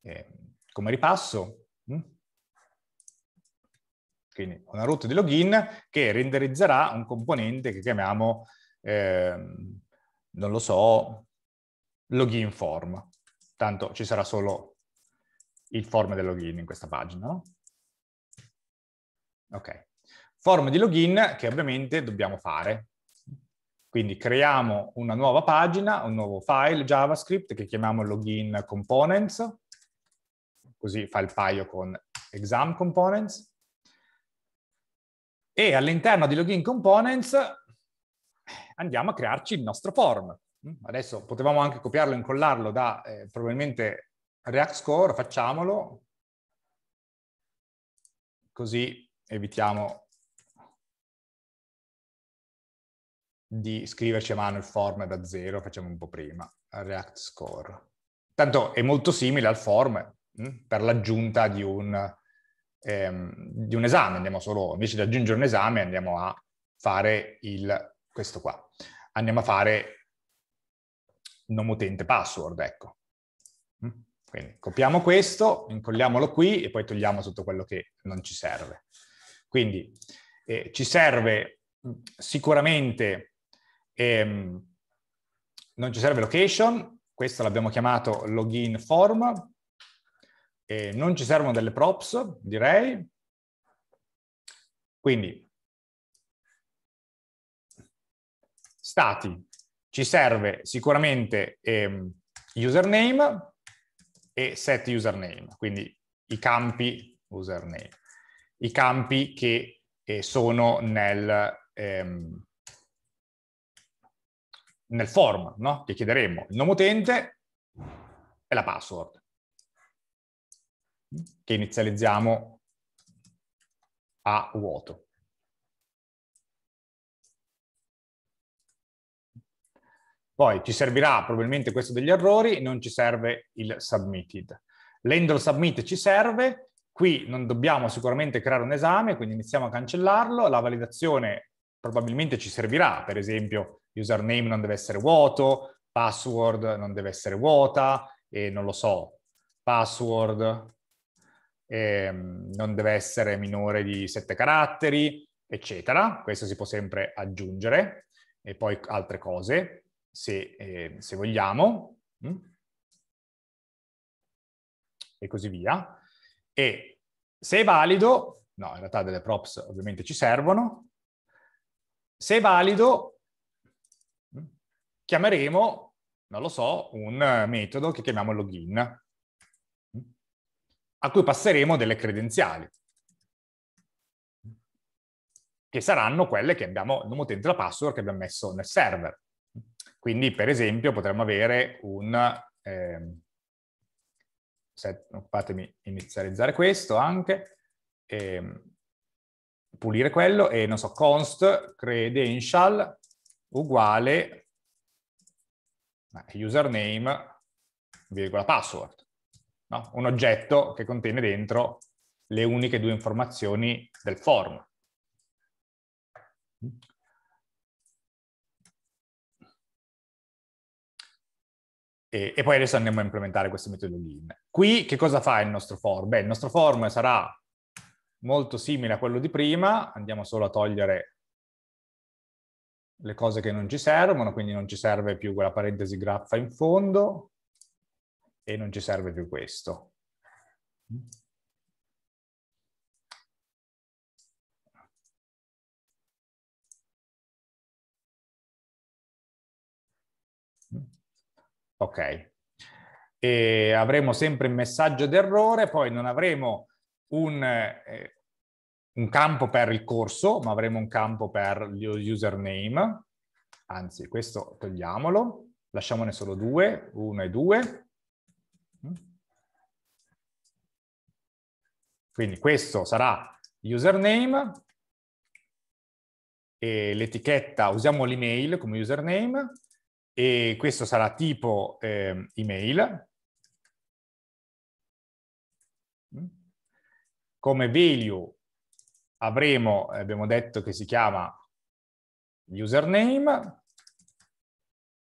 Speaker 2: eh, come ripasso. Mm? Quindi una root di login che renderizzerà un componente che chiamiamo, eh, non lo so, login form. Tanto ci sarà solo il form del login in questa pagina, no? Ok. Form di login che ovviamente dobbiamo fare. Quindi creiamo una nuova pagina, un nuovo file JavaScript che chiamiamo login components, così fa il paio con exam components. E all'interno di login components eh, andiamo a crearci il nostro form. Adesso potevamo anche copiarlo e incollarlo da eh, probabilmente React Core, facciamolo, così evitiamo di scriverci a mano il form da zero, facciamo un po' prima, React Score. Tanto è molto simile al form hm, per l'aggiunta di un, ehm, di un esame, andiamo solo, invece di aggiungere un esame andiamo a fare il, questo qua, andiamo a fare nome utente password, ecco. Hm, quindi copiamo questo, incolliamolo qui e poi togliamo tutto quello che non ci serve. Quindi eh, ci serve hm, sicuramente e, ehm, non ci serve location, questo l'abbiamo chiamato login form, e non ci servono delle props, direi. Quindi, stati, ci serve sicuramente eh, username e set username, quindi i campi username, i campi che eh, sono nel... Ehm, nel form no? che chiederemo il nome utente e la password che
Speaker 1: inizializziamo a vuoto.
Speaker 2: Poi ci servirà probabilmente questo degli errori, non ci serve il submitted. L'handle submit ci serve, qui non dobbiamo sicuramente creare un esame, quindi iniziamo a cancellarlo, la validazione probabilmente ci servirà, per esempio, username non deve essere vuoto, password non deve essere vuota, e non lo so, password eh, non deve essere minore di 7 caratteri, eccetera. Questo si può sempre aggiungere e poi altre cose, se, eh, se vogliamo, mm. e così via. E se è valido, no, in realtà delle props ovviamente ci servono, se è valido chiameremo, non lo so, un metodo che chiamiamo login, a cui passeremo delle credenziali, che saranno quelle che abbiamo, il nome utente la password che abbiamo messo nel server. Quindi, per esempio, potremmo avere un... Ehm, set, fatemi inizializzare questo anche, ehm, pulire quello, e non so, const credential uguale username, virgola password. No? Un oggetto che contiene dentro le uniche due informazioni del form. E, e, poi adesso andiamo a implementare questo metodo login. Qui che cosa fa il nostro form? Beh, il nostro form sarà molto simile a quello di prima, andiamo solo a togliere le cose che non ci servono, quindi non ci serve più quella parentesi graffa in fondo e non ci serve più questo. Ok. E avremo sempre il messaggio d'errore, poi non avremo un, eh, un campo per il corso, ma avremo un campo per lo username. Anzi, questo togliamolo, lasciamone solo due, uno e due. Quindi questo sarà username e l'etichetta, usiamo l'email come username e questo sarà tipo eh, email. Come value avremo, eh, abbiamo detto che si chiama username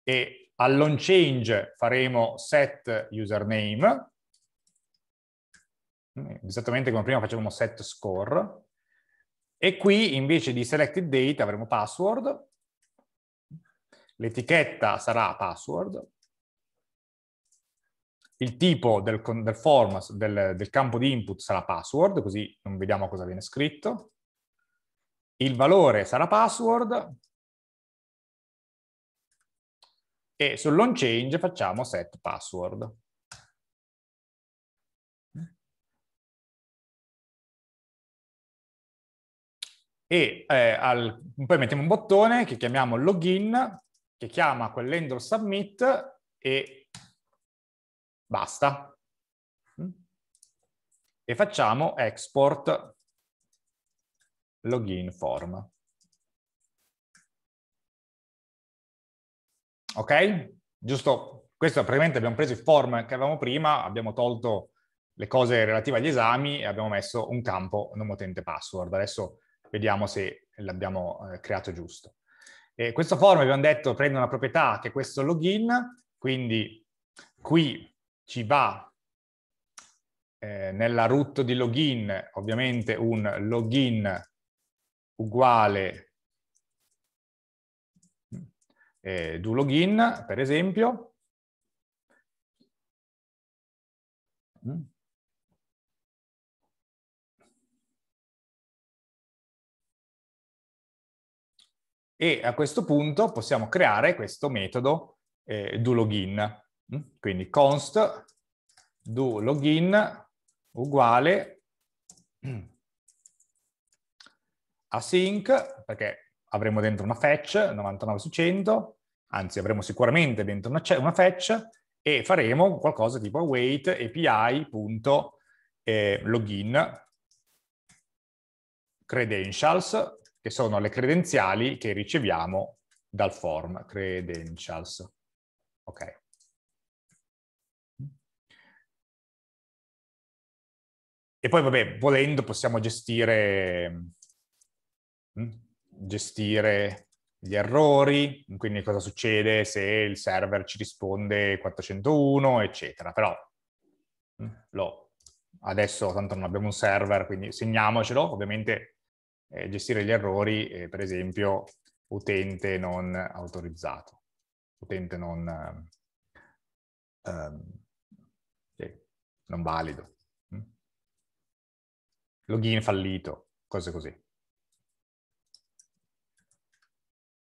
Speaker 2: e all'on change faremo set username, mm, esattamente come prima facevamo set score, e qui invece di selected date avremo password, l'etichetta sarà password, il tipo del, del format, del, del campo di input sarà password, così non vediamo cosa viene scritto. Il valore sarà password. E sull'on change facciamo
Speaker 1: set password. e eh, al, poi mettiamo un
Speaker 2: bottone che chiamiamo login, che chiama quell'handle submit e Basta. Mm. E facciamo
Speaker 1: export login form.
Speaker 2: Ok? Giusto, questo praticamente abbiamo preso il form che avevamo prima, abbiamo tolto le cose relative agli esami e abbiamo messo un campo non utente password. Adesso vediamo se l'abbiamo eh, creato giusto. E questo form, abbiamo detto, prende una proprietà che è questo login, quindi qui ci va eh, nella root di login, ovviamente un login uguale eh, do login, per esempio, mm. e a questo punto possiamo creare questo metodo eh, do login. Quindi const do login uguale async, perché avremo dentro una fetch, 99 su 100, anzi avremo sicuramente dentro una, una fetch, e faremo qualcosa tipo await api.login eh, credentials, che sono le credenziali che riceviamo dal form credentials. Ok. E poi, vabbè, volendo possiamo gestire, mm, gestire gli errori, quindi cosa succede se il server ci risponde 401, eccetera. Però mm, lo, adesso tanto non abbiamo un server, quindi segniamocelo. Ovviamente eh, gestire gli errori, eh, per esempio, utente non autorizzato, utente non, eh, non valido login fallito, cose così.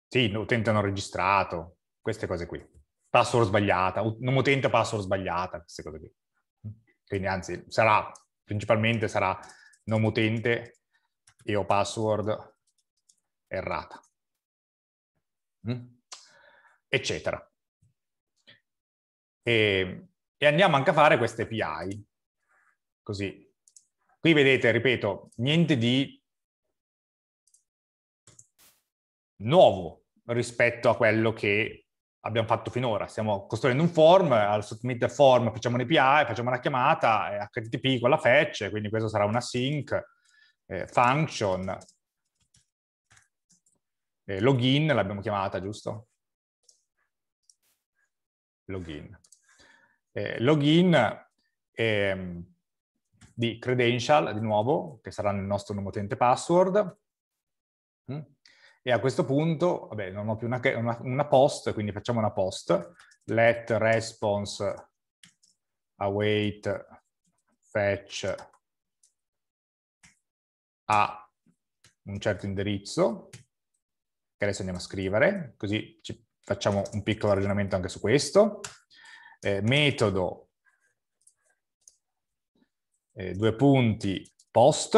Speaker 2: Sì, utente non registrato, queste cose qui. Password sbagliata, un utente password sbagliata, queste cose qui. Quindi anzi, sarà, principalmente sarà nome utente e o password errata. Mm? Eccetera. E, e andiamo anche a fare queste API, così Qui vedete, ripeto, niente di nuovo rispetto a quello che abbiamo fatto finora. Stiamo costruendo un form, al submit form facciamo un API, facciamo una chiamata, HTTP eh, con la fetch, quindi questo sarà una sync, eh, function, eh, login, l'abbiamo chiamata, giusto? Login. Eh, login, ehm, di credential, di nuovo, che sarà il nostro nome utente password. Mm. E a questo punto, vabbè, non ho più una, una, una post, quindi facciamo una post, let response await fetch a un certo indirizzo, che adesso andiamo a scrivere, così facciamo un piccolo ragionamento anche su questo. Eh, metodo eh, due punti post,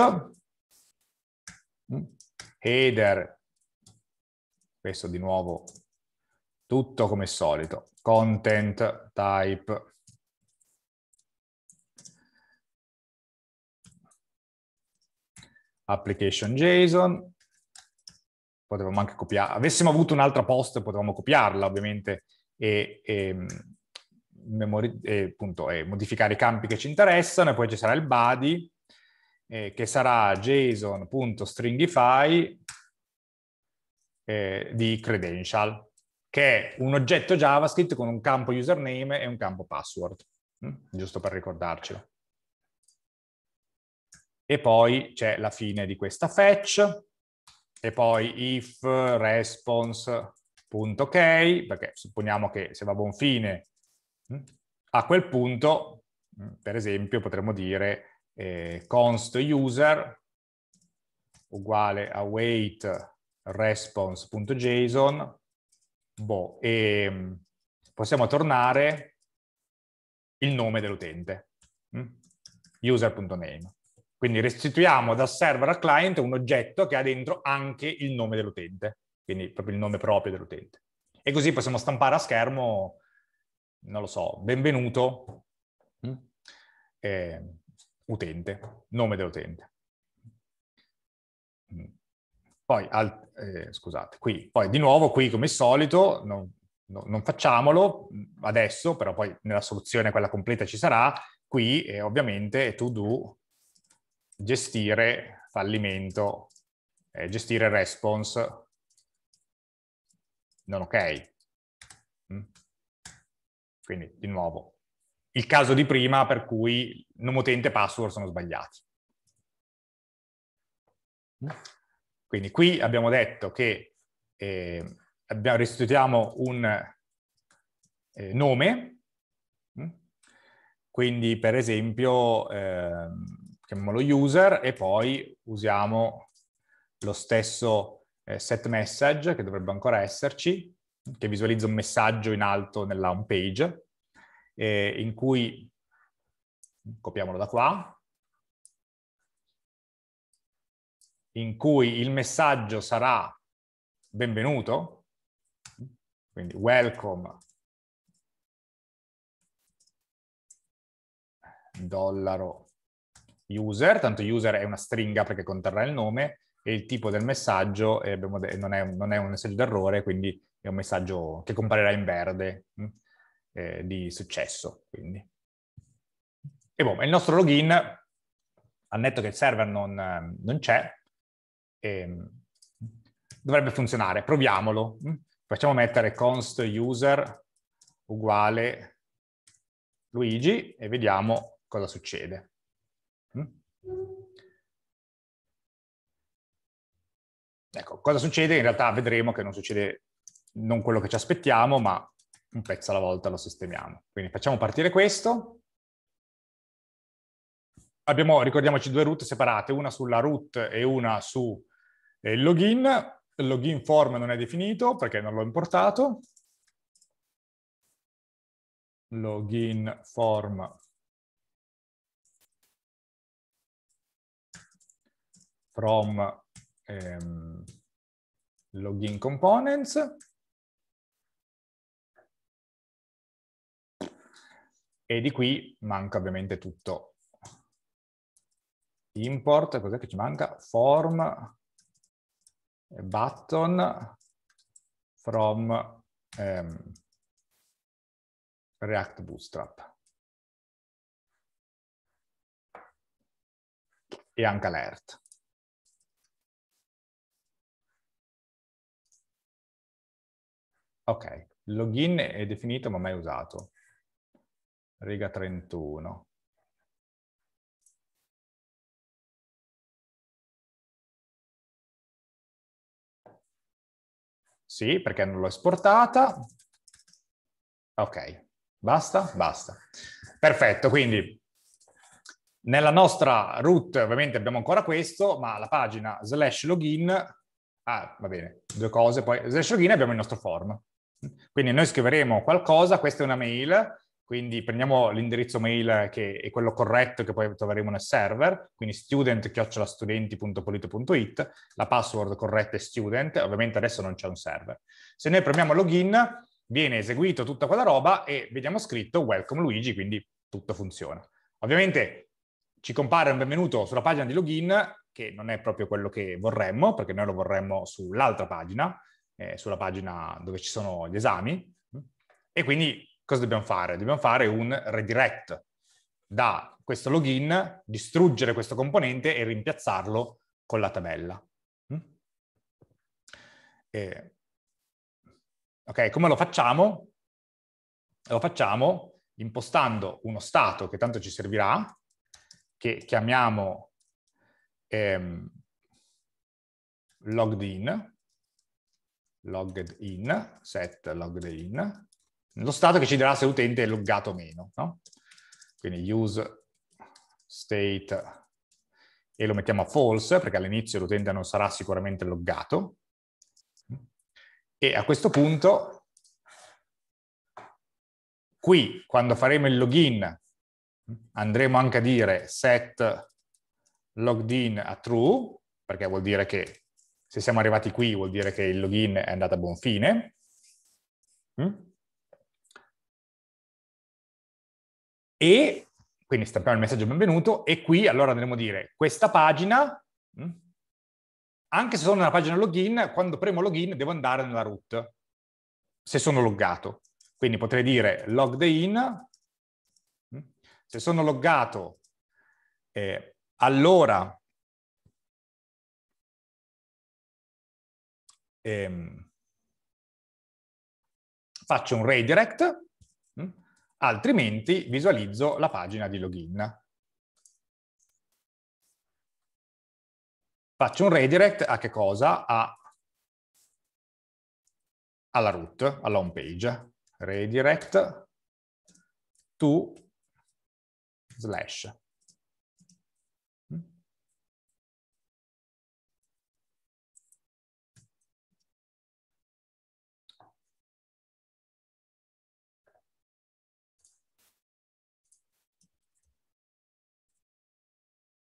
Speaker 2: mm. header, questo di nuovo tutto come solito, content
Speaker 1: type,
Speaker 2: application JSON, potevamo anche copiare, avessimo avuto un'altra post potevamo copiarla ovviamente e, e ehm, memori- eh, appunto, eh, modificare i campi che ci interessano e poi ci sarà il body eh, che sarà json.stringify eh, di credential che è un oggetto JavaScript con un campo username e un campo password, mm? giusto per ricordarcelo. E poi c'è la fine di questa fetch, e poi if response.ok, perché supponiamo che se va a buon fine a quel punto, per esempio, potremmo dire eh, const user uguale a wait response.json boh, e mm, possiamo tornare il nome dell'utente, mm? user.name. Quindi restituiamo dal server al client un oggetto che ha dentro anche il nome dell'utente, quindi proprio il nome proprio dell'utente. E così possiamo stampare a schermo non lo so, benvenuto mm, eh, utente, nome dell'utente. Mm. Poi, al, eh, scusate, qui, poi di nuovo qui come al solito, non, no, non facciamolo mm, adesso, però poi nella soluzione quella completa ci sarà, qui eh, ovviamente è to do gestire fallimento, eh, gestire response non ok. Quindi, di nuovo, il caso di prima per cui nome utente e password sono sbagliati. Quindi qui abbiamo detto che eh, abbiamo, restituiamo un eh, nome, mm? quindi per esempio eh, chiamiamolo user e poi usiamo lo stesso eh, set message che dovrebbe ancora esserci che visualizza un messaggio in alto nella home page eh, in cui, copiamolo da qua,
Speaker 1: in cui il messaggio sarà benvenuto, quindi welcome
Speaker 2: dollaro user, tanto user è una stringa perché conterrà il nome e il tipo del messaggio eh, non, è, non, è, un messaggio d'errore, quindi è un messaggio che comparirà in verde mm, eh, di successo. Quindi. E boh, il nostro login, al netto che il server non, non c'è, eh, dovrebbe funzionare. Proviamolo. Mm. Facciamo mettere const user uguale Luigi e vediamo cosa succede. Mm. Ecco, cosa succede? In realtà vedremo che non succede non quello che ci aspettiamo, ma un pezzo alla volta lo sistemiamo. Quindi facciamo partire questo. Abbiamo, ricordiamoci, due route separate, una sulla root e una sul eh, login. Il login form non è definito perché non l'ho importato.
Speaker 1: Login form from ehm, login components
Speaker 2: E di qui manca ovviamente tutto. Import, cos'è che ci manca? Form, button, from ehm, React
Speaker 1: Bootstrap. E anche alert. Ok, login è definito ma mai usato riga 31.
Speaker 2: Sì, perché non l'ho esportata. Ok, basta? Basta. Perfetto, quindi nella nostra root ovviamente abbiamo ancora questo, ma la pagina slash login, ah va bene, due cose, poi slash login abbiamo il nostro form. Quindi noi scriveremo qualcosa, questa è una mail, quindi prendiamo l'indirizzo mail che è quello corretto che poi troveremo nel server, quindi student-studenti.polito.it, la password corretta è student, ovviamente adesso non c'è un server. Se noi premiamo login viene eseguito tutta quella roba e vediamo scritto welcome Luigi, quindi tutto funziona. Ovviamente ci compare un benvenuto sulla pagina di login, che non è proprio quello che vorremmo, perché noi lo vorremmo sull'altra pagina, eh, sulla pagina dove ci sono gli esami, e quindi cosa dobbiamo fare? Dobbiamo fare un redirect da questo login, distruggere questo componente e rimpiazzarlo con la tabella. Mm? E... Ok, come lo facciamo? Lo facciamo impostando uno stato che tanto ci servirà, che chiamiamo ehm, logged in, logged in, set logged in, lo stato che ci dirà se l'utente è loggato o meno. No? Quindi use state e lo mettiamo a false perché all'inizio l'utente non sarà sicuramente loggato. E a questo punto, qui quando faremo il login andremo anche a dire set logged in a true, perché vuol dire che se siamo arrivati qui vuol dire che il login è andato a buon fine. e quindi stampiamo il messaggio benvenuto e qui allora andremo a dire questa pagina, mm, anche se sono nella pagina login, quando premo login devo andare nella root, se sono loggato. Quindi potrei dire logged in, mm, se sono loggato eh, allora
Speaker 1: ehm, faccio un redirect altrimenti visualizzo la pagina di login. Faccio un redirect a che cosa? A, alla root, alla home page. Redirect to slash.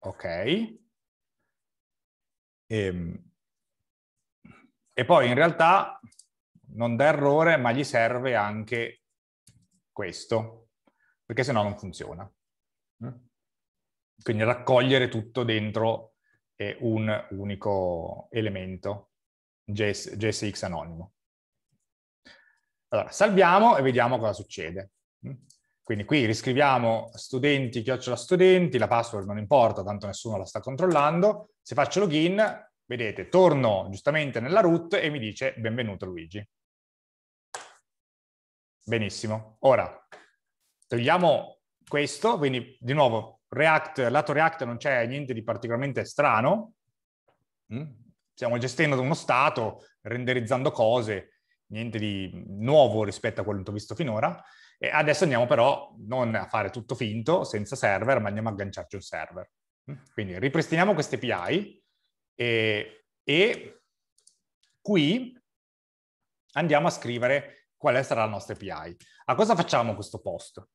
Speaker 1: Ok. E,
Speaker 2: ehm, e poi in realtà non dà errore, ma gli serve anche questo, perché sennò non funziona. Mm. Quindi raccogliere tutto dentro è un unico elemento, JSX anonimo. Allora, salviamo e vediamo cosa succede. Mm. Quindi qui riscriviamo studenti, chiocciola studenti, la password non importa, tanto nessuno la sta controllando. Se faccio login, vedete, torno giustamente nella root e mi dice benvenuto Luigi. Benissimo. Ora, togliamo questo, quindi di nuovo, React, lato React non c'è niente di particolarmente strano. Mm? Stiamo gestendo uno stato, renderizzando cose, niente di nuovo rispetto a quello che ho visto finora. E adesso andiamo però non a fare tutto finto, senza server, ma andiamo a agganciarci un server. Mm? Quindi ripristiniamo queste API e, e qui andiamo a scrivere quale sarà la nostra API. A cosa facciamo questo post?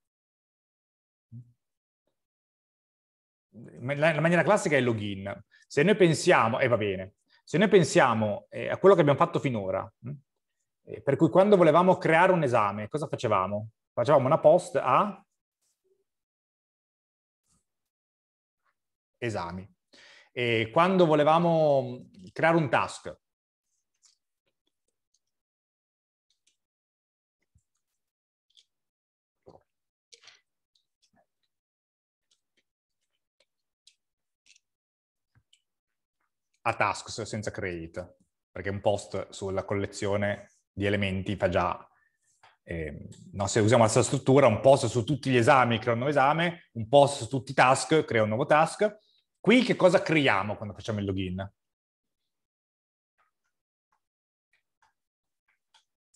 Speaker 2: La maniera classica è il login. Se noi pensiamo, e eh, va bene, se noi pensiamo eh, a quello che abbiamo fatto finora, mm? eh, per cui quando volevamo creare un esame, cosa facevamo? Facevamo una post a esami.
Speaker 1: E quando volevamo creare un task,
Speaker 2: a tasks senza create, perché un post sulla collezione di elementi fa già eh, no, se usiamo la stessa struttura, un post su tutti gli esami crea un nuovo esame, un post su tutti i task crea un nuovo task. Qui che cosa creiamo quando facciamo il login?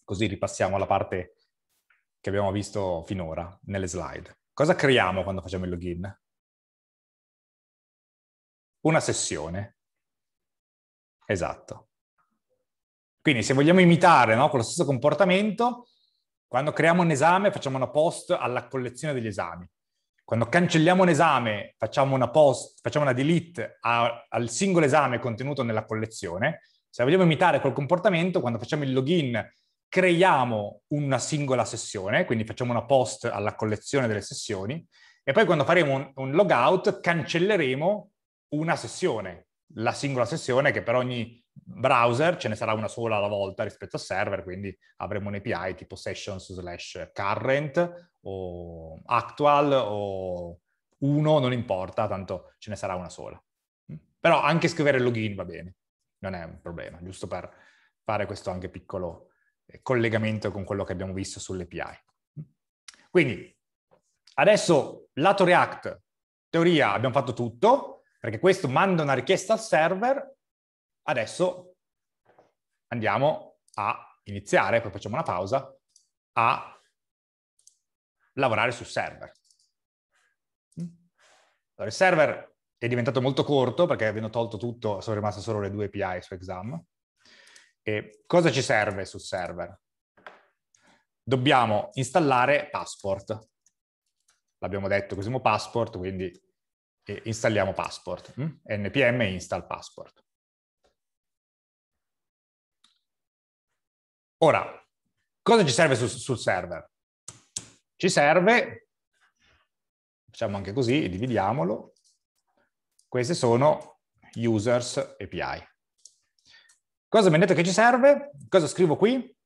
Speaker 2: Così ripassiamo alla parte che abbiamo visto finora nelle slide. Cosa creiamo quando facciamo il login? Una sessione. Esatto. Quindi se vogliamo imitare no, con lo stesso comportamento, quando creiamo un esame facciamo una post alla collezione degli esami. Quando cancelliamo un esame facciamo una post, facciamo una delete a, al singolo esame contenuto nella collezione. Se vogliamo imitare quel comportamento, quando facciamo il login creiamo una singola sessione, quindi facciamo una post alla collezione delle sessioni e poi quando faremo un, un logout cancelleremo una sessione, la singola sessione che per ogni browser ce ne sarà una sola alla volta rispetto a server, quindi avremo un API tipo sessions slash current o actual o uno, non importa, tanto ce ne sarà una sola. Però anche scrivere login va bene, non è un problema, giusto per fare questo anche piccolo eh, collegamento con quello che abbiamo visto sull'API. Quindi, adesso lato React, teoria abbiamo fatto tutto, perché questo manda una richiesta al server, Adesso andiamo a iniziare, poi facciamo una pausa, a lavorare sul server. Mm? Allora, il server è diventato molto corto perché avendo tolto tutto sono rimaste solo le due API su exam. E cosa ci serve sul server? Dobbiamo installare passport. L'abbiamo detto che siamo passport, quindi installiamo passport. NPM mm? install passport. Ora, cosa ci serve su, sul server? Ci serve, facciamo anche così, e dividiamolo, queste sono users API. Cosa mi hanno detto che ci serve? Cosa scrivo qui?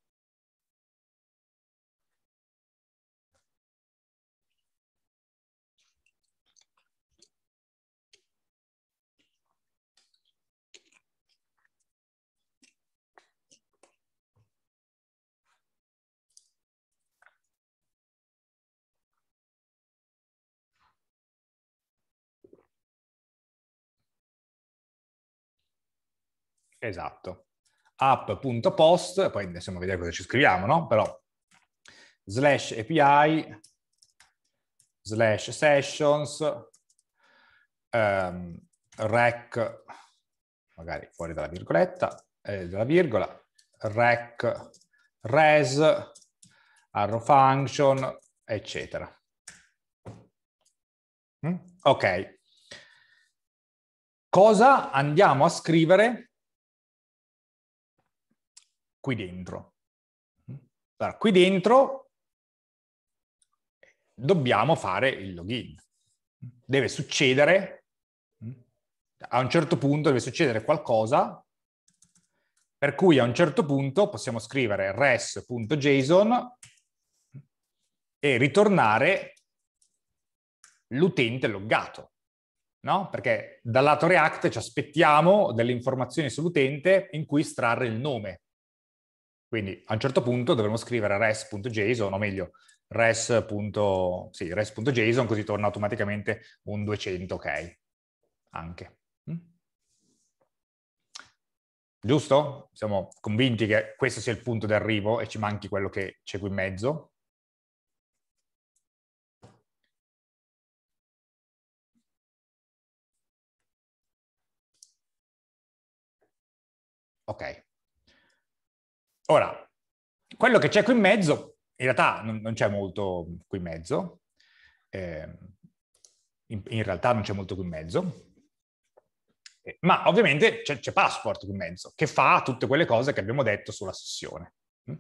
Speaker 2: Esatto. app.post, poi andiamo a vedere cosa ci scriviamo, no? Però slash API, slash sessions, um, rec, magari fuori dalla virgoletta, eh, dalla virgola, rec, res, arrow function, eccetera. Mm? Ok.
Speaker 1: Cosa andiamo a scrivere qui dentro.
Speaker 2: Allora, qui dentro dobbiamo fare il login. Deve succedere, a un certo punto deve succedere qualcosa per cui a un certo punto possiamo scrivere res.json e ritornare l'utente loggato, no? Perché dal lato React ci aspettiamo delle informazioni sull'utente in cui estrarre il nome quindi a un certo punto dovremo scrivere res.json, o meglio, res. sì, res.json, così torna automaticamente un 200, ok? Anche. Mm. Giusto? Siamo convinti che questo sia il punto d'arrivo e ci manchi quello che c'è qui in mezzo?
Speaker 1: Ok. Ora,
Speaker 2: quello che c'è qui in mezzo, in realtà non, non c'è molto qui in mezzo, eh, in, in, realtà non c'è molto qui in mezzo, eh, ma ovviamente c'è, c'è Passport qui in mezzo, che fa tutte quelle cose che abbiamo detto sulla sessione. Mm?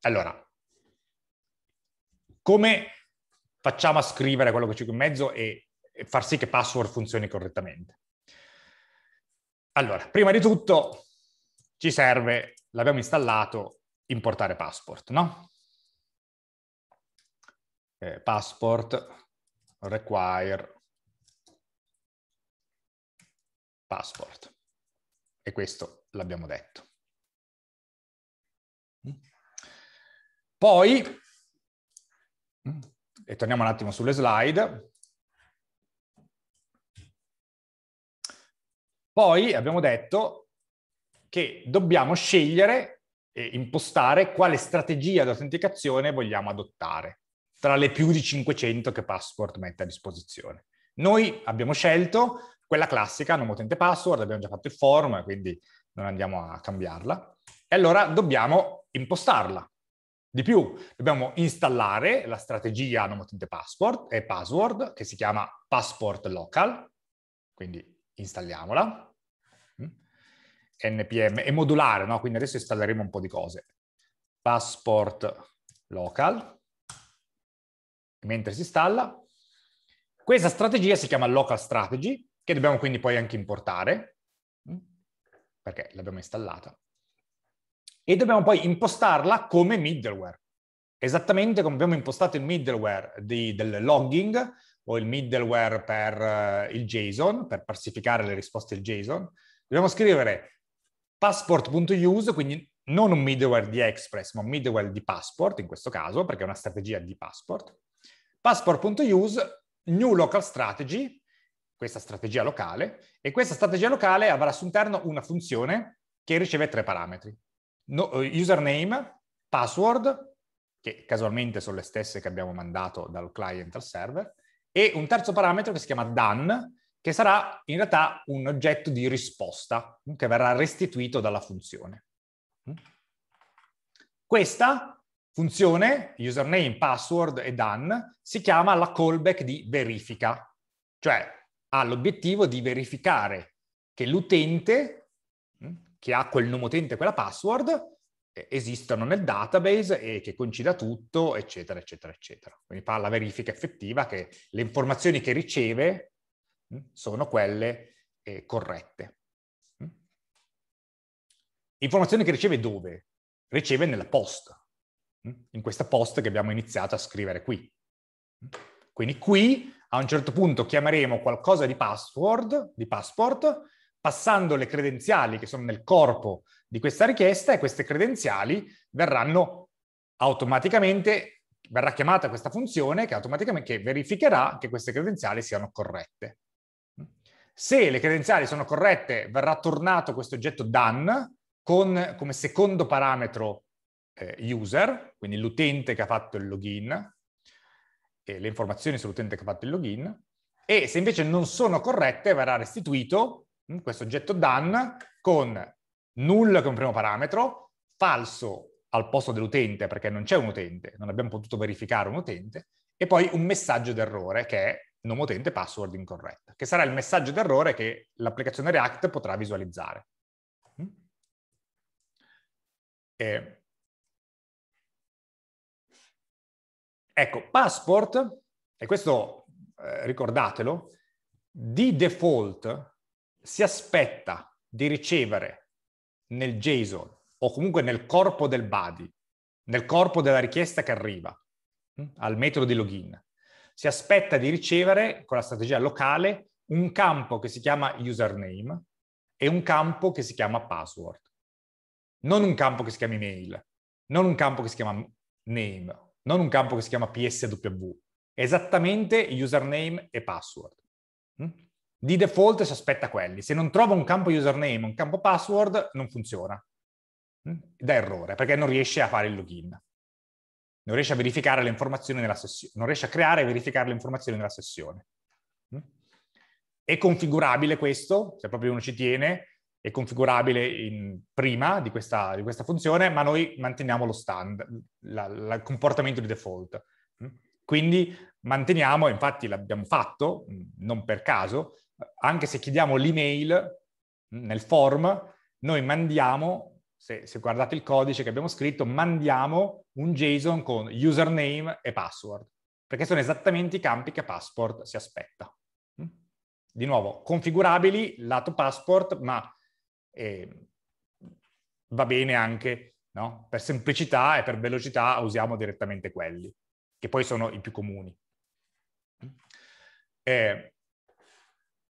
Speaker 2: Allora, come facciamo a scrivere quello che c'è qui in mezzo e, e far sì che Password funzioni correttamente? Allora, prima di tutto ci serve l'abbiamo installato, importare passport, no? Eh, passport
Speaker 1: require
Speaker 2: passport. E questo l'abbiamo detto. Mm. Poi, mm, e torniamo un attimo sulle slide, poi abbiamo detto che dobbiamo scegliere e impostare quale strategia di autenticazione vogliamo adottare tra le più di 500 che Passport mette a disposizione. Noi abbiamo scelto quella classica, nome utente password, abbiamo già fatto il form, quindi non andiamo a cambiarla. E allora dobbiamo impostarla. Di più, dobbiamo installare la strategia nome utente password e password che si chiama passport local, quindi installiamola npm, è modulare, no? quindi adesso installeremo un po' di cose. Passport local, mentre si installa. Questa strategia si chiama local strategy, che dobbiamo quindi poi anche importare, mm, perché l'abbiamo installata. E dobbiamo poi impostarla come middleware. Esattamente come abbiamo impostato il middleware di, del logging o il middleware per uh, il JSON, per parsificare le risposte del JSON, dobbiamo scrivere passport.use, quindi non un middleware di Express, ma un middleware di passport in questo caso, perché è una strategia di passport. Passport.use, new local strategy, questa strategia locale, e questa strategia locale avrà all'interno una funzione che riceve tre parametri. No, eh, username, password, che casualmente sono le stesse che abbiamo mandato dal client al server, e un terzo parametro che si chiama done, che sarà in realtà un oggetto di risposta mm, che verrà restituito dalla funzione. Mm. Questa funzione, username, password e done, si chiama la callback di verifica, cioè ha l'obiettivo di verificare che l'utente mm, che ha quel nome utente e quella password eh, esistano nel database e che concida tutto, eccetera, eccetera, eccetera. Quindi fa la verifica effettiva che le informazioni che riceve Mm? sono quelle eh, corrette. Mm? Informazione che riceve dove? Riceve nella post, mm? in questa post che abbiamo iniziato a scrivere qui. Quindi qui a un certo punto chiameremo qualcosa di password, di passport, passando le credenziali che sono nel corpo di questa richiesta e queste credenziali verranno automaticamente, verrà chiamata questa funzione che automaticamente che verificherà che queste credenziali siano corrette. Se le credenziali sono corrette, verrà tornato questo oggetto done con come secondo parametro eh, user, quindi l'utente che ha fatto il login, e le informazioni sull'utente che ha fatto il login, e se invece non sono corrette verrà restituito hm, questo oggetto done con nulla come primo parametro, falso al posto dell'utente perché non c'è un utente, non abbiamo potuto verificare un utente, e poi un messaggio d'errore che è nome utente password incorretta, che sarà il messaggio d'errore che l'applicazione React potrà visualizzare. Mm? E...
Speaker 1: Ecco, passport, e
Speaker 2: questo eh, ricordatelo, di default si aspetta di ricevere nel JSON o comunque nel corpo del body, nel corpo della richiesta che arriva mm? al metodo di login, si aspetta di ricevere con la strategia locale un campo che si chiama username e un campo che si chiama password. Non un campo che si chiama email, non un campo che si chiama name, non un campo che si chiama PSW, esattamente username e password. Mm? Di default si aspetta quelli. Se non trova un campo username, un campo password, non funziona. Mm? Da errore, perché non riesce a fare il login non riesce a verificare le informazioni nella sessione, non riesce a creare e verificare le informazioni nella sessione. Mm? È configurabile questo, se proprio uno ci tiene, è configurabile prima di questa, di questa, funzione, ma noi manteniamo lo stand, il comportamento di default. Mm? Quindi manteniamo, infatti l'abbiamo fatto, mm, non per caso, anche se chiediamo l'email nel form, noi mandiamo se, se, guardate il codice che abbiamo scritto, mandiamo un JSON con username e password, perché sono esattamente i campi che passport si aspetta. Mm? Di nuovo, configurabili lato passport, ma eh, va bene anche, no? per semplicità e per velocità usiamo direttamente quelli, che poi sono i più comuni. Eh,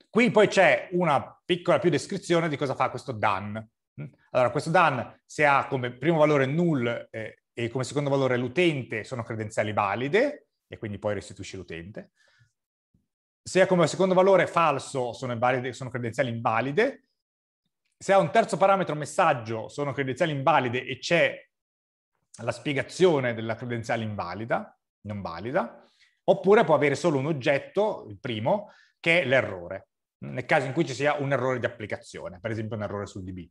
Speaker 2: qui poi c'è una piccola più descrizione di cosa fa questo done Mm. Allora, questo DAN, se ha come primo valore null eh, e come secondo valore l'utente, sono credenziali valide, e quindi poi restituisce l'utente. Se ha come secondo valore falso, sono, invalide, sono credenziali invalide. Se ha un terzo parametro messaggio, sono credenziali invalide e c'è la spiegazione della credenziale invalida, non valida. Oppure può avere solo un oggetto, il primo, che è l'errore, nel caso in cui ci sia un errore di applicazione, per esempio un errore sul DB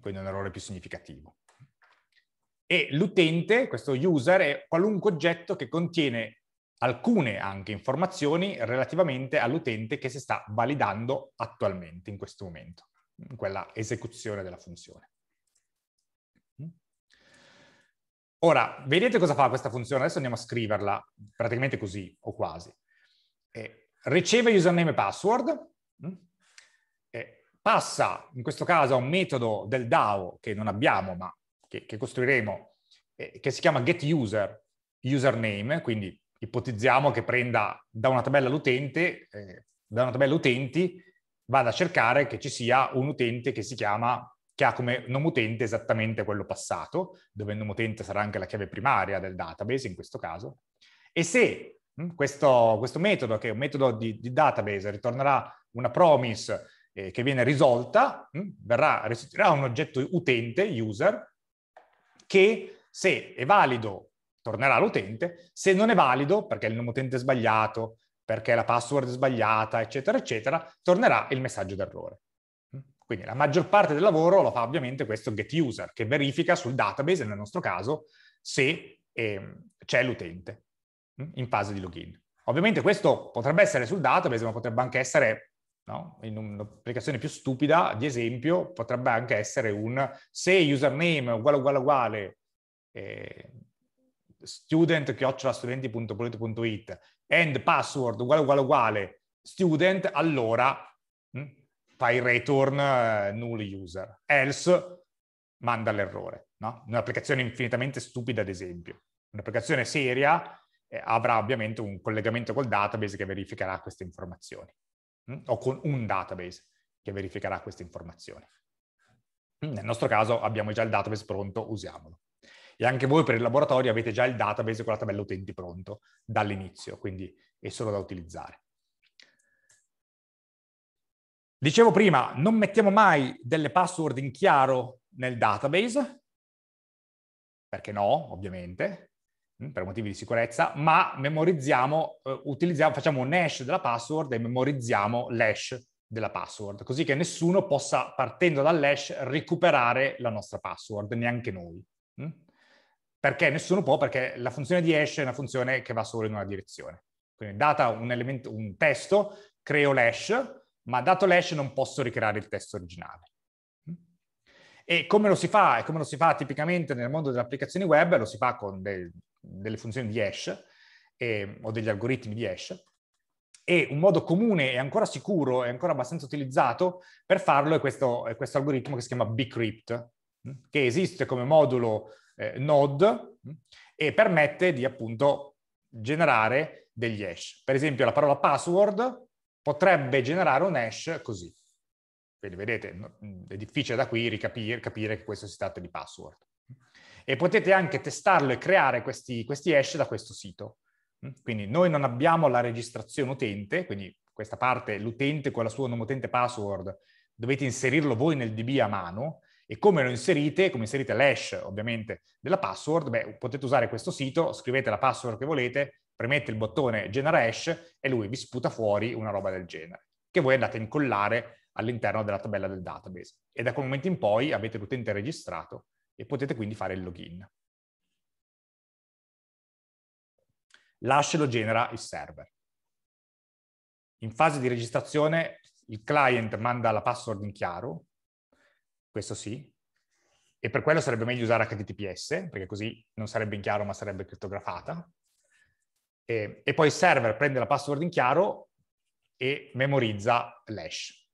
Speaker 2: quindi un errore più significativo. E l'utente, questo user, è qualunque oggetto che contiene alcune anche informazioni relativamente all'utente che si sta validando attualmente in questo momento, in quella esecuzione della funzione. Ora, vedete cosa fa questa funzione? Adesso andiamo a scriverla, praticamente così, o quasi. Eh, riceve username e password, mm? passa in questo caso a un metodo del DAO che non abbiamo ma che, che costruiremo, eh, che si chiama getUser, username, quindi ipotizziamo che prenda da una tabella l'utente, eh, da una tabella utenti, vada a cercare che ci sia un utente che si chiama, che ha come nome utente esattamente quello passato, dove il nome utente sarà anche la chiave primaria del database in questo caso, e se hm, questo, questo metodo, che è un metodo di, di database, ritornerà una promise eh, che viene risolta, mh, mm, verrà, a un oggetto utente, user, che se è valido tornerà all'utente, se non è valido perché il nome utente è sbagliato, perché la password è sbagliata, eccetera, eccetera, tornerà il messaggio d'errore. Mm. Quindi la maggior parte del lavoro lo fa ovviamente questo get user, che verifica sul database, nel nostro caso, se eh, c'è l'utente mm, in fase di login. Ovviamente questo potrebbe essere sul database, ma potrebbe anche essere No? In un'applicazione più stupida, ad esempio, potrebbe anche essere un se username uguale uguale uguale eh, student-studenti.polito.it and password uguale uguale uguale student, allora mh, hm, fai return eh, null user, else manda l'errore. No? Un'applicazione infinitamente stupida, ad esempio. Un'applicazione seria eh, avrà ovviamente un collegamento col database che verificherà queste informazioni. Mm? o con un database che verificherà queste informazioni. Mm, nel nostro caso abbiamo già il database pronto, usiamolo. E anche voi per il laboratorio avete già il database con la tabella utenti pronto dall'inizio, quindi è solo da utilizzare. Dicevo prima, non mettiamo mai delle password in chiaro nel database, perché no, ovviamente, Mm, per motivi di sicurezza, ma memorizziamo, eh, facciamo un hash della password e memorizziamo l'hash della password, così che nessuno possa, partendo dall'hash, recuperare la nostra password, neanche noi. Mm? Perché nessuno può, perché la funzione di hash è una funzione che va solo in una direzione. Quindi data un, elemento, un testo, creo l'hash, ma dato l'hash non posso ricreare il testo originale. Mm? E come lo si fa? E come lo si fa tipicamente nel mondo delle applicazioni web? Lo si fa con dei, delle funzioni di hash eh, o degli algoritmi di hash e un modo comune e ancora sicuro e ancora abbastanza utilizzato per farlo è questo, è questo algoritmo che si chiama bcrypt, mm, che esiste come modulo eh, node mm, e permette di appunto generare degli hash. Per esempio la parola password potrebbe generare un hash così. Quindi vedete, mm, è difficile da qui ricapire, capire che questo si tratta di password e potete anche testarlo e creare questi, questi hash da questo sito. Mm? Quindi noi non abbiamo la registrazione utente, quindi questa parte l'utente con la sua nome utente password dovete inserirlo voi nel DB a mano e come lo inserite, come inserite l'hash ovviamente della password, beh, potete usare questo sito, scrivete la password che volete, premete il bottone genera hash e lui vi sputa fuori una roba del genere, che voi andate a incollare all'interno della tabella del database. E da quel momento in poi avete l'utente registrato e potete quindi fare il login. L'hash lo genera il server. In fase di registrazione il client manda la password in chiaro, questo sì, e per quello sarebbe meglio usare HTTPS, perché così non sarebbe in chiaro ma sarebbe crittografata. E, e poi il server prende la password in chiaro e memorizza l'hash.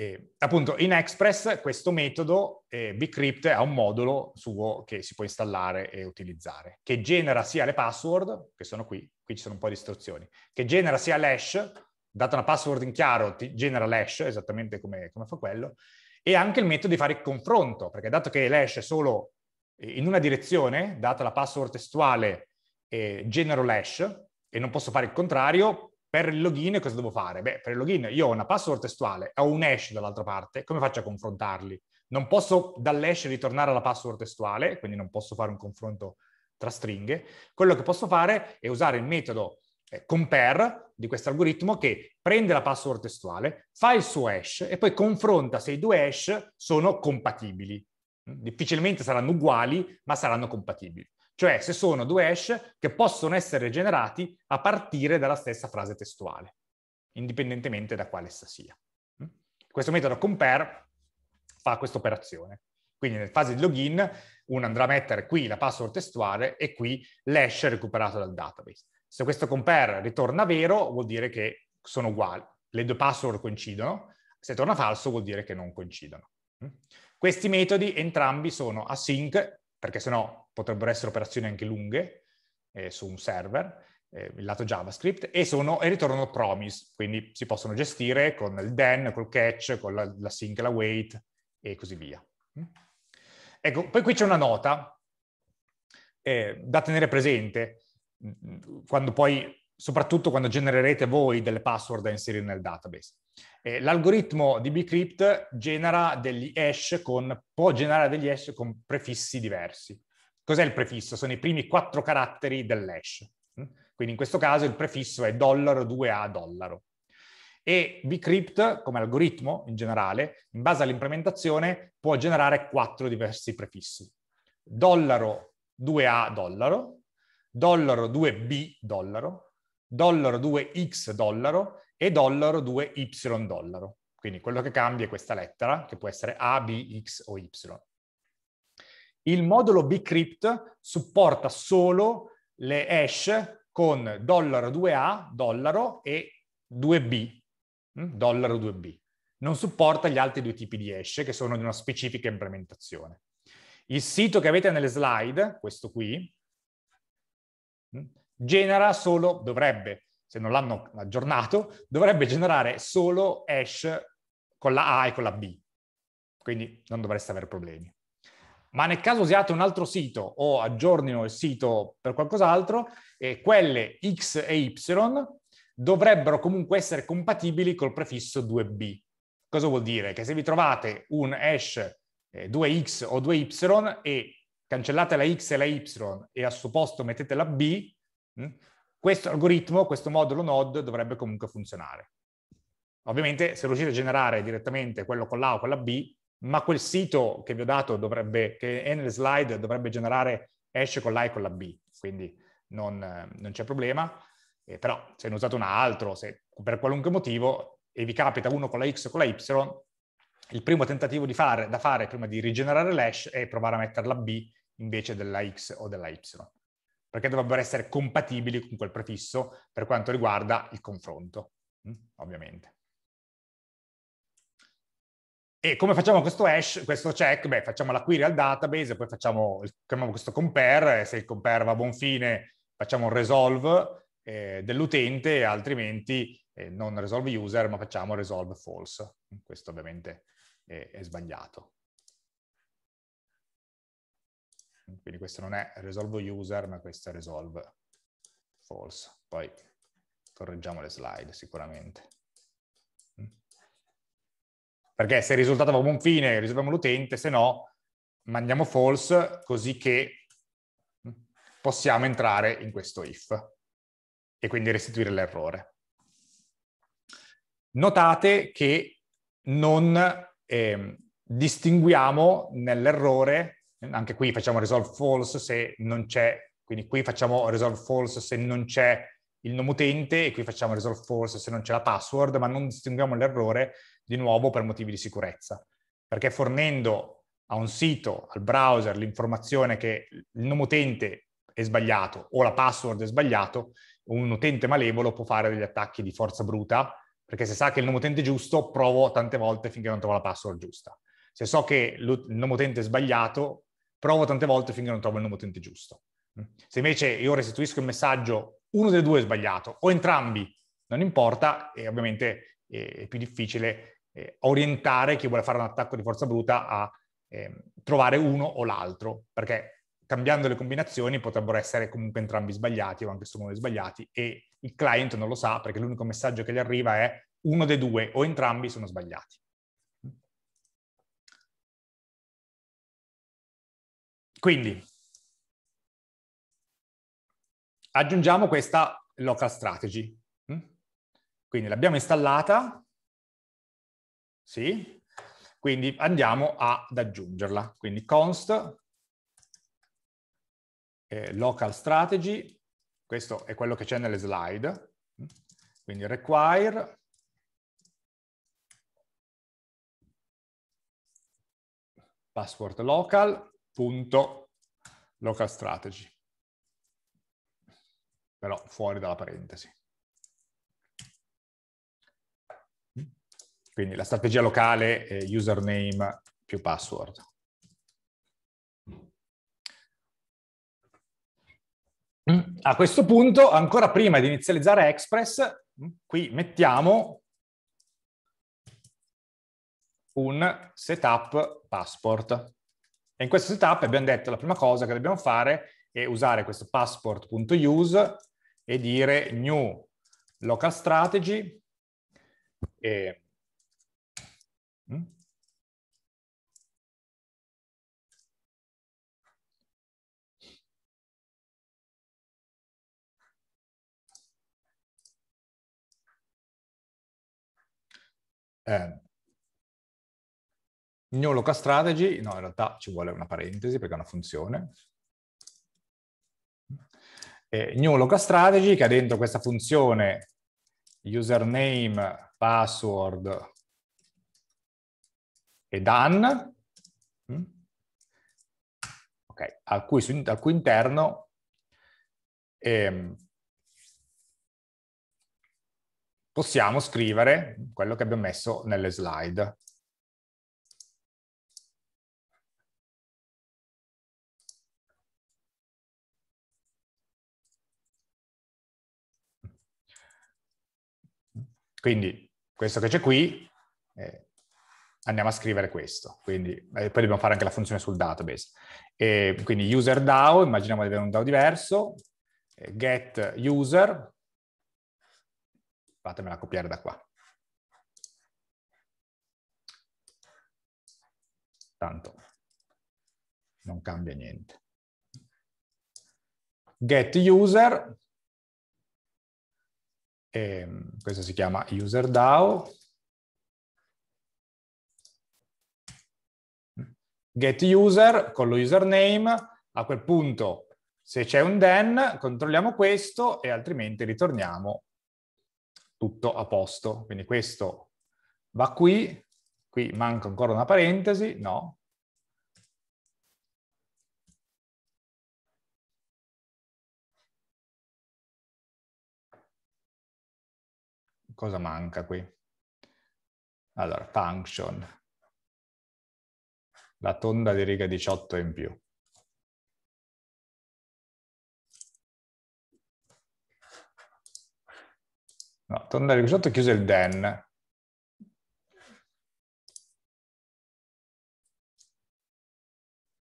Speaker 2: Eh, appunto, in Express questo metodo, eh, Bcrypt, ha un modulo suo che si può installare e utilizzare, che genera sia le password, che sono qui, qui ci sono un po' di istruzioni, che genera sia l'hash, data una password in chiaro, ti genera l'hash, esattamente come, come fa quello, e anche il metodo di fare il confronto, perché dato che l'hash è solo eh, in una direzione, data la password testuale, eh, genero l'hash, e non posso fare il contrario, per il login cosa devo fare? Beh, per il login io ho una password testuale, ho un hash dall'altra parte, come faccio a confrontarli? Non posso dall'hash ritornare alla password testuale, quindi non posso fare un confronto tra stringhe. Quello che posso fare è usare il metodo eh, compare di questo algoritmo che prende la password testuale, fa il suo hash e poi confronta se i due hash sono compatibili. Difficilmente saranno uguali, ma saranno compatibili cioè se sono due hash che possono essere generati a partire dalla stessa frase testuale, indipendentemente da quale essa sia. Mm? Questo metodo compare fa questa operazione. Quindi nella fase di login uno andrà a mettere qui la password testuale e qui l'hash recuperato dal database. Se questo compare ritorna vero vuol dire che sono uguali, le due password coincidono, se torna falso vuol dire che non coincidono. Mm? Questi metodi entrambi sono async, perché sennò potrebbero essere operazioni anche lunghe eh, su un server, eh, il lato JavaScript, e, sono, e ritornano promise, quindi si possono gestire con il then, col catch, con la, la sync, la wait e così via. Mm. Ecco, poi qui c'è una nota eh, da tenere presente mm, quando poi soprattutto quando genererete voi delle password da inserire nel database. Eh, l'algoritmo di Bcrypt genera degli hash con, può generare degli hash con prefissi diversi. Cos'è il prefisso? Sono i primi quattro caratteri dell'hash. Mm? Quindi in questo caso il prefisso è dollaro 2A dollaro. E bcrypt, come algoritmo in generale, in base all'implementazione, può generare quattro diversi prefissi. Dollaro 2A dollaro, dollaro 2B dollaro, dollaro 2X dollaro e dollaro 2Y dollaro. Quindi quello che cambia è questa lettera, che può essere A, B, X o Y. Il modulo bcrypt supporta solo le hash con dollaro 2A, dollaro e 2B, mm, dollaro 2B. Non supporta gli altri due tipi di hash che sono di una specifica implementazione. Il sito che avete nelle slide, questo qui, mm, genera solo, dovrebbe, se non l'hanno aggiornato, dovrebbe generare solo hash con la A e con la B. Quindi non dovreste avere problemi ma nel caso usiate un altro sito o aggiornino il sito per qualcos'altro, eh, quelle X e Y dovrebbero comunque essere compatibili col prefisso 2B. Cosa vuol dire? Che se vi trovate un hash 2X eh, o 2Y e cancellate la X e la Y e al suo posto mettete la B, hm, questo algoritmo, questo modulo node dovrebbe comunque funzionare. Ovviamente se riuscite a generare direttamente quello con l'A o con la B, ma quel sito che vi ho dato dovrebbe, che è nelle slide, dovrebbe generare hash con l'A e con la B, quindi non, non c'è problema, eh, però se ne usate un altro, se per qualunque motivo, e vi capita uno con la X o con la Y, il primo tentativo fare, da fare prima di rigenerare l'hash è provare a mettere la B invece della X o della Y, perché dovrebbero essere compatibili con quel prefisso per quanto riguarda il confronto, mm, ovviamente. E come facciamo questo hash, questo check? Beh, facciamo la query al database, poi facciamo chiamiamo questo compare, se il compare va a buon fine facciamo un resolve eh, dell'utente, altrimenti eh, non resolve user, ma facciamo resolve false. Questo ovviamente è, è sbagliato. Quindi questo non è resolve user, ma questo è resolve false. Poi correggiamo le slide sicuramente. Perché se il risultato va a buon fine, risolviamo l'utente, se no mandiamo false così che possiamo entrare in questo if e quindi restituire l'errore. Notate che non eh, distinguiamo nell'errore, anche qui facciamo resolve false se non c'è, quindi qui facciamo resolve false se non c'è il nome utente e qui facciamo resolve false se non c'è la password, ma non distinguiamo l'errore di nuovo per motivi di sicurezza, perché fornendo a un sito, al browser, l'informazione che il nome utente è sbagliato o la password è sbagliato, un utente malevolo può fare degli attacchi di forza bruta, perché se sa che il nome utente è giusto, provo tante volte finché non trovo la password giusta. Se so che il nome utente è sbagliato, provo tante volte finché non trovo il nome utente giusto. Se invece io restituisco il messaggio, uno dei due è sbagliato, o entrambi, non importa, e ovviamente eh, è più difficile eh, orientare chi vuole fare un attacco di forza bruta a eh, trovare uno o l'altro, perché cambiando le combinazioni potrebbero essere comunque entrambi sbagliati o anche solo uno sbagliati e il client non lo sa perché l'unico messaggio che gli arriva è uno dei due o entrambi sono sbagliati.
Speaker 1: Quindi aggiungiamo questa local strategy. Mm?
Speaker 2: Quindi l'abbiamo installata, sì? Quindi andiamo ad aggiungerla. Quindi const eh, local strategy, questo è quello che c'è nelle slide, quindi require password local punto local strategy, però fuori dalla parentesi. Quindi la strategia locale è username più password. Mm, a questo punto, ancora prima di inizializzare Express, mm, qui mettiamo un setup passport. E in questo setup abbiamo detto la prima cosa che dobbiamo fare è usare questo passport.use e dire new local strategy e Mm?
Speaker 1: Eh, new
Speaker 2: local strategy, no in realtà ci vuole una parentesi perché è una funzione. E new local strategy che ha dentro questa funzione username, password, e done, mm, okay, al, cui, al, cui, interno eh, possiamo scrivere quello che abbiamo messo nelle slide. Quindi questo che c'è qui eh, andiamo a scrivere questo. Quindi, eh, poi dobbiamo fare anche la funzione sul database. E quindi user DAO, immaginiamo di avere un DAO diverso, eh, get user, fatemela copiare da qua.
Speaker 1: Tanto non cambia niente. Get user, e ehm, questo si
Speaker 2: chiama user DAO, get user con lo username, a quel punto se c'è un then controlliamo questo e altrimenti ritorniamo tutto a posto. Quindi questo va qui, qui manca ancora una parentesi, no,
Speaker 1: cosa manca qui? Allora, function la tonda di riga 18 in più. No, tonda di riga 18 chiuso il den.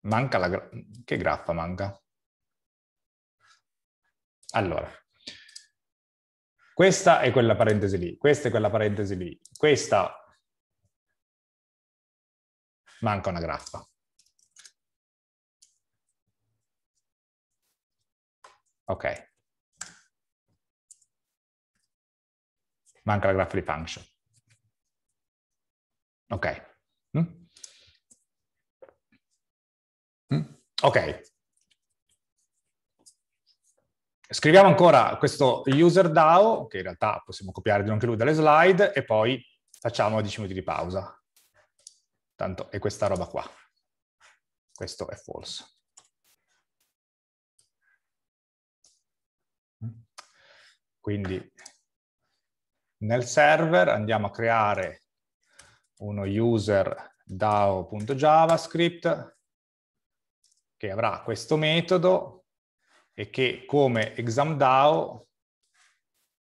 Speaker 1: Manca la... Gra che graffa manca? Allora, questa è quella parentesi lì, questa è quella parentesi lì, questa manca una graffa. Ok. Manca la graffa di function. Ok. Mm?
Speaker 2: Mm? Ok. Scriviamo ancora questo user DAO, che in realtà possiamo copiare anche lui dalle slide, e poi facciamo 10 diciamo, minuti di pausa. Tanto è questa roba qua. Questo è false. Quindi nel server andiamo a creare uno user DAO.javascript che avrà questo metodo e che come examDAO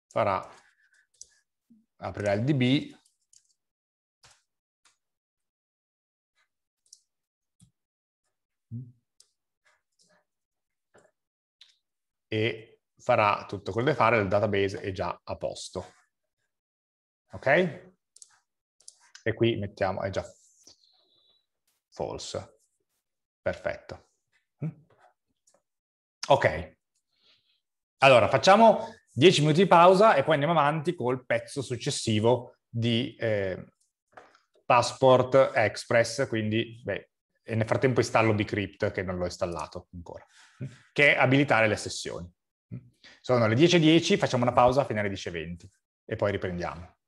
Speaker 2: farà, aprirà il DB e farà tutto quello che deve fare, il database è già a posto. Ok? E qui mettiamo, è già false. Perfetto. Mm? Ok. Allora, facciamo 10 minuti di pausa e poi andiamo avanti col pezzo successivo di eh, Passport Express, quindi beh, nel frattempo installo Bcrypt che non l'ho installato ancora che è abilitare le sessioni. Sono le 10.10, facciamo una pausa fino alle 10.20 e poi
Speaker 1: riprendiamo.